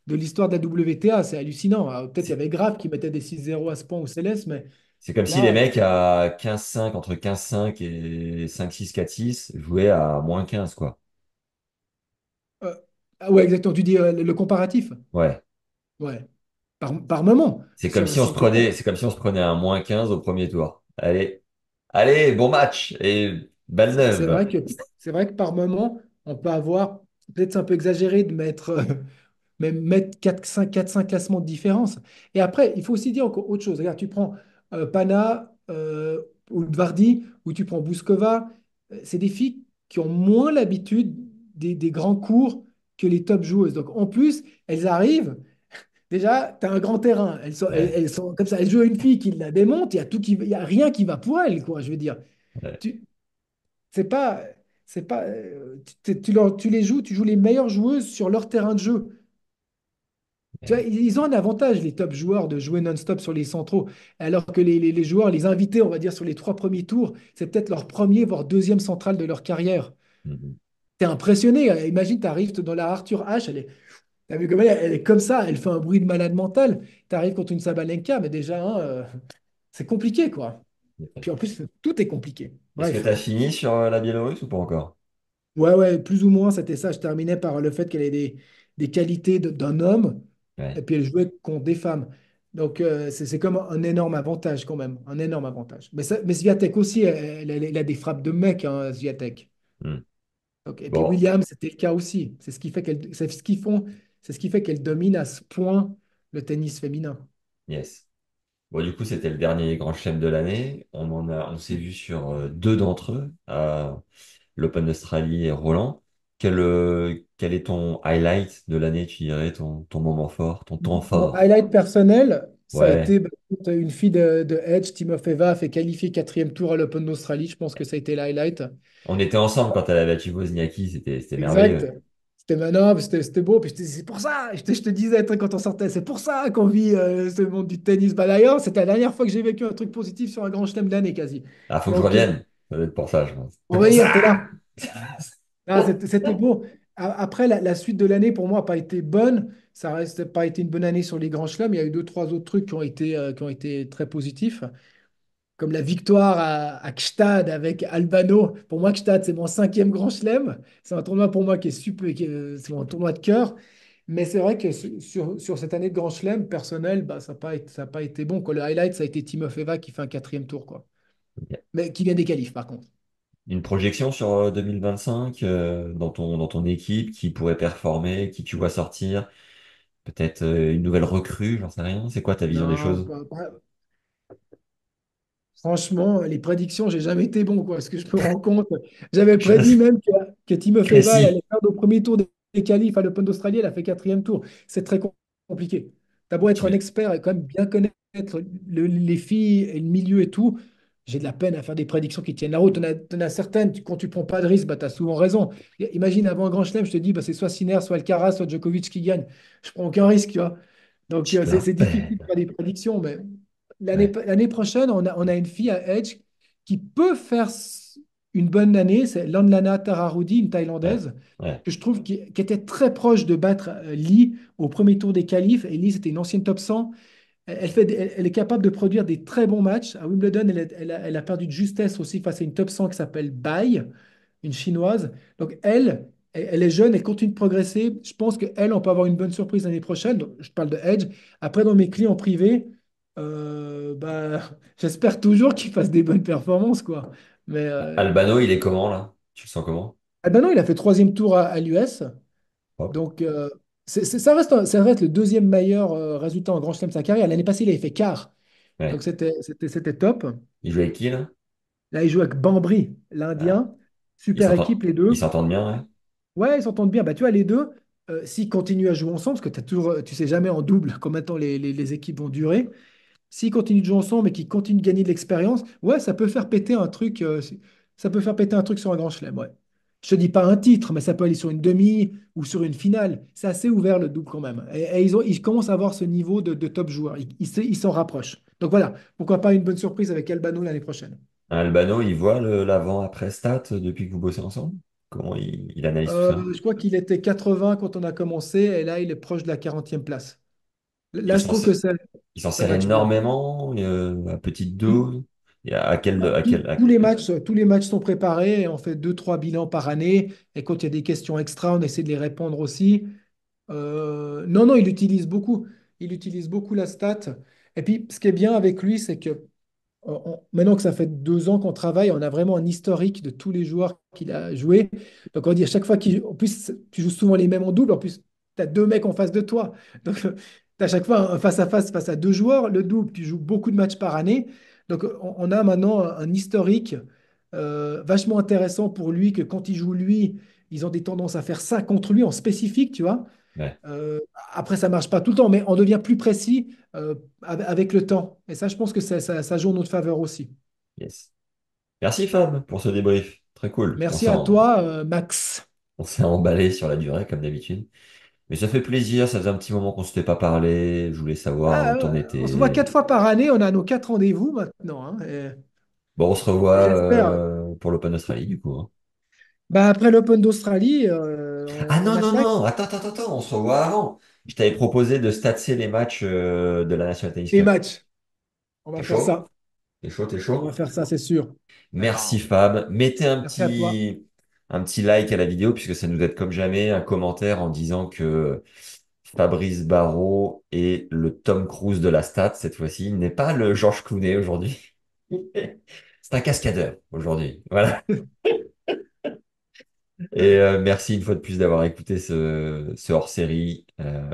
de l'histoire de la WTA. C'est hallucinant. Peut-être qu'il y avait Graf qui mettait des 6-0 à ce point au Céleste, mais c'est comme si les mecs à 15-5, entre 15-5 et 5-6, 4-6, jouaient à moins 15, quoi. Euh, ah ouais, exactement. Tu dis euh, le comparatif. Ouais. Ouais. Par, moment. C'est comme si on se prenait, c'est comme si on se prenait un moins 15 au premier tour. Allez, allez, bon match et belle C'est c'est vrai que par moment, on peut avoir, peut-être c'est un peu exagéré de mettre, <laughs> mettre 4-5 4-5 classements de différence. Et après, il faut aussi dire autre chose. Regarde, tu prends euh, Pana euh, ou Dvardi, ou tu prends Bouskova, euh, c'est des filles qui ont moins l'habitude des, grands cours que les top joueuses. Donc en plus, elles arrivent. <laughs> Déjà, tu as un grand terrain. Elles sont, comme ça. Elles jouent une fille qui la démonte. Il y a tout a rien qui va pour elle, quoi. Je veux dire, c'est pas, c'est pas, tu les joues, tu joues les meilleures joueuses sur leur terrain de jeu ils ont un avantage, les top joueurs, de jouer non-stop sur les centraux, alors que les, joueurs, les invités, on va dire, sur les trois premiers tours, c'est peut-être leur premier, voire deuxième centrale de leur carrière. Mm-hmm. T'es impressionné. Hein. Imagine, tu arrives dans la Arthur H, elle est, comme elle, est comme ça, elle fait un bruit de malade mental. T'arrives contre une Sabalenka, mais déjà, hein, euh, c'est compliqué, quoi. Et puis en plus, tout est compliqué. Est-ce que t'as fini sur euh, la Biélorusse ou pas encore? Ouais, ouais, plus ou moins, c'était ça. Je terminais par le fait qu'elle ait des, des qualités d'un homme et puis elle jouait contre des femmes. Donc, euh, c'est comme un énorme avantage quand même, un énorme avantage. Mais, ça, mais aussi, elle, a des frappes de mec, hein, hmm. et puis Williams, c'était le cas aussi. C'est ce qui fait qu'elle, ce ce qui fait domine à ce point le tennis féminin. Yes. Bon, du coup, c'était le dernier grand chelem de l'année. On on s'est vu sur euh, deux d'entre eux, euh, l'Open d'Australie et Roland. Quel, euh, quel est ton highlight de l'année, tu dirais, ton, moment fort, ton temps fort? highlight personnel, ça a été bah, une fille de, de Edge, Timofeva, a fait qualifier quatrième tour à l'Open d'Australie. Je pense que ça a été l'highlight. on était ensemble quand elle avait battu Wozniacki, c'était c'était merveilleux. C'était manœuvre, c'était beau. c'est pour ça, je te, disais quand on sortait, c'est pour ça qu'on vit euh, ce monde du tennis. balayant. c'était la dernière fois que j'ai vécu un truc positif sur un grand de d'année quasi. Ah, faut que je euh, revienne, ça doit être pour ça, je pense. on va y aller. là. <laughs> Ah, C'était beau. Après, la, suite de l'année, pour moi, n'a pas été bonne. Ça reste pas été une bonne année sur les grands chelems. Il y a eu deux, trois autres trucs qui ont été, euh, très positifs, comme la victoire à, à avec Albano. Pour moi, Kstad, c'est mon cinquième grand chelem. C'est un tournoi pour moi qui est super, c'est mon tournoi de cœur. Mais c'est vrai que sur, cette année de grand chelem, personnel, bah, ça n'a pas, été, été bon. Le highlight, ça a été Timofeva qui fait un quatrième tour. Mais qui vient des qualifs, par contre une projection sur 2025 euh, euh, dans ton, dans ton équipe qui pourrait performer, qui tu vois sortir, peut-être euh, une nouvelle recrue, j'en sais rien. C'est quoi ta vision des choses? Bah, bah, franchement, les prédictions, j'ai jamais été bon, quoi. Ce que je me rends compte, j'avais prévu <laughs> prédit même que, que Timofeva allait au premier tour des qualifs à l'Open d'Australie, elle a fait quatrième tour. C'est très compliqué. T'as beau être un expert et quand même bien connaître les filles et le milieu et tout, j'ai de la peine à faire des prédictions qui tiennent la route. Tu en certaines, quand tu prends pas de risque, bah, tu as souvent raison. Imagine avant un grand chelem, je te dis, bah, c'est soit Siner, soit Alcaraz, soit Djokovic qui gagne. Je prends aucun risque, tu vois. Donc euh, c'est difficile de faire des prédictions, mais l'année prochaine, on a, une fille à Edge qui peut faire une bonne année, c'est Landlana Tararudi, une Thaïlandaise, que je trouve qui, qui, était très proche de battre euh, Lee au premier tour des qualifs. Et Lee, c'était une ancienne top 100. Elle, fait, elle, est capable de produire des très bons matchs. À Wimbledon, elle, a, perdu de justesse aussi face à une top 100 qui s'appelle Bai, une chinoise. Donc elle, elle, est jeune, elle continue de progresser. Je pense qu'elle, on peut avoir une bonne surprise l'année prochaine. je parle de Edge. Après, dans mes clients privés, euh, bah, <laughs> j'espère toujours qu'ils fassent des bonnes performances. Quoi. Mais, euh, Albano, il est comment là Tu le sens comment Albano, il a fait troisième tour à, l'US. Donc, euh, ça, reste, le deuxième meilleur euh, résultat en Grand Chelem de sa carrière. L'année passée, il avait fait quart. Donc c'était top. Il joue avec qui là Là, il joue avec Bambri, l'Indien. Ah. Super équipe, les deux. Ils s'entendent bien, ouais. ils s'entendent bien. Bah, tu vois, les deux, euh, s'ils continuent à jouer ensemble, parce que as toujours, tu sais jamais en double <laughs> combien de temps les, équipes vont durer, s'ils continuent de jouer ensemble et qu'ils continuent de gagner de l'expérience, ouais, ça peut faire péter un truc. Euh, ça peut faire péter un truc sur un grand chelem, ouais je ne dis pas un titre, mais ça peut aller sur une demi ou sur une finale. C'est assez ouvert le double quand même. Et, ils, commencent à avoir ce niveau de, top joueur. Ils, s'en rapprochent. Donc voilà, pourquoi pas une bonne surprise avec Albano l'année prochaine. Albano, il voit l'avant-après stat euh, depuis que vous bossez ensemble Comment il, analyse euh, Je crois qu'il était 80 quand on a commencé et là il est proche de la 40e place. Là, il je trouve que Il s'en sert énormément, euh, à petite mm. dose tous, les matchs, tous les matchs sont préparés. On fait deux, trois bilans par année. Et quand il y a des questions extra, on essaie de les répondre aussi. Euh, non, non, il utilise beaucoup. Il utilise beaucoup la stat. Et puis, ce qui est bien avec lui, c'est que maintenant que ça fait deux ans qu'on travaille, on a vraiment un historique de tous les joueurs qu'il a joué. Donc, on dit à chaque fois qu'il. plus, tu joues souvent les mêmes en double. En plus, tu as deux mecs en face de toi. Donc, <laughs> tu as à chaque fois un face-à-face -face, face à deux joueurs. Le double, tu joues beaucoup de matchs par année. Donc on a maintenant un historique euh, vachement intéressant pour lui que quand il joue lui, ils ont des tendances à faire ça contre lui en spécifique, tu vois. Euh, après, ça marche pas tout le temps, mais on devient plus précis euh, avec le temps. Et ça, je pense que ça, ça, joue en notre faveur aussi. Yes. Merci Fab pour ce débrief. Très cool. Merci à toi, Max. On s'est emballé sur la durée, comme d'habitude. Mais ça fait plaisir, ça faisait un petit moment qu'on ne s'était pas parlé, je voulais savoir ah, où t'en étais. On se voit quatre fois par année, on a nos quatre rendez-vous maintenant. Hein, bon, on se revoit euh, pour l'Open d'Australie du coup. Hein. Bah, après l'Open d'Australie. Euh, ah non, non, non, attends, attends, attends, on se revoit avant. Je t'avais proposé de statser les matchs euh, de la nation Tennis Les matchs. On va faire ça. T'es chaud, t'es chaud. On va faire ça, c'est sûr. Merci Fab. Mettez un petit un petit like à la vidéo puisque ça nous aide comme jamais, un commentaire en disant que Fabrice Barrault est le Tom Cruise de la stat cette fois-ci, n'est pas le Georges Clooney aujourd'hui. <laughs> C'est un cascadeur aujourd'hui. Voilà. <laughs> Et euh, merci une fois de plus d'avoir écouté ce, hors-série. Euh,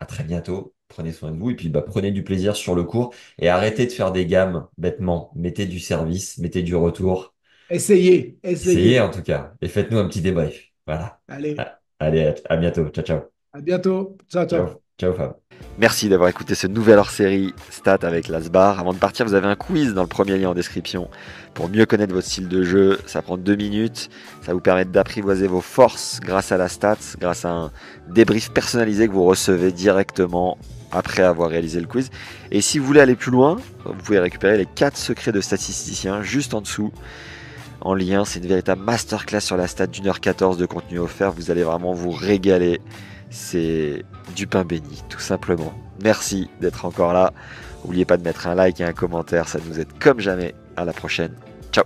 à très bientôt. Prenez soin de vous et puis bah, prenez du plaisir sur le cours et arrêtez de faire des gammes bêtement. Mettez du service, mettez du retour. Essayez, essayez. Essayez en tout cas. Et faites-nous un petit débrief. Voilà. Allez. Ah, allez, à, bientôt. Ciao, ciao. À bientôt. Ciao, ciao. ciao. Fab. Merci d'avoir écouté ce nouvel hors-série Stats avec l'Asbar. Avant de partir, vous avez un quiz dans le premier lien en description pour mieux connaître votre style de jeu. Ça prend deux minutes. Ça vous permet d'apprivoiser vos forces grâce à la stats, grâce à un débrief personnalisé que vous recevez directement après avoir réalisé le quiz. Et si vous voulez aller plus loin, vous pouvez récupérer les quatre secrets de statisticiens juste en dessous en lien. C'est une véritable masterclass sur la stade d'une heure 14 de contenu offert. Vous allez vraiment vous régaler. C'est du pain béni, tout simplement. Merci d'être encore là. N'oubliez pas de mettre un like et un commentaire, ça nous aide comme jamais. À la prochaine. Ciao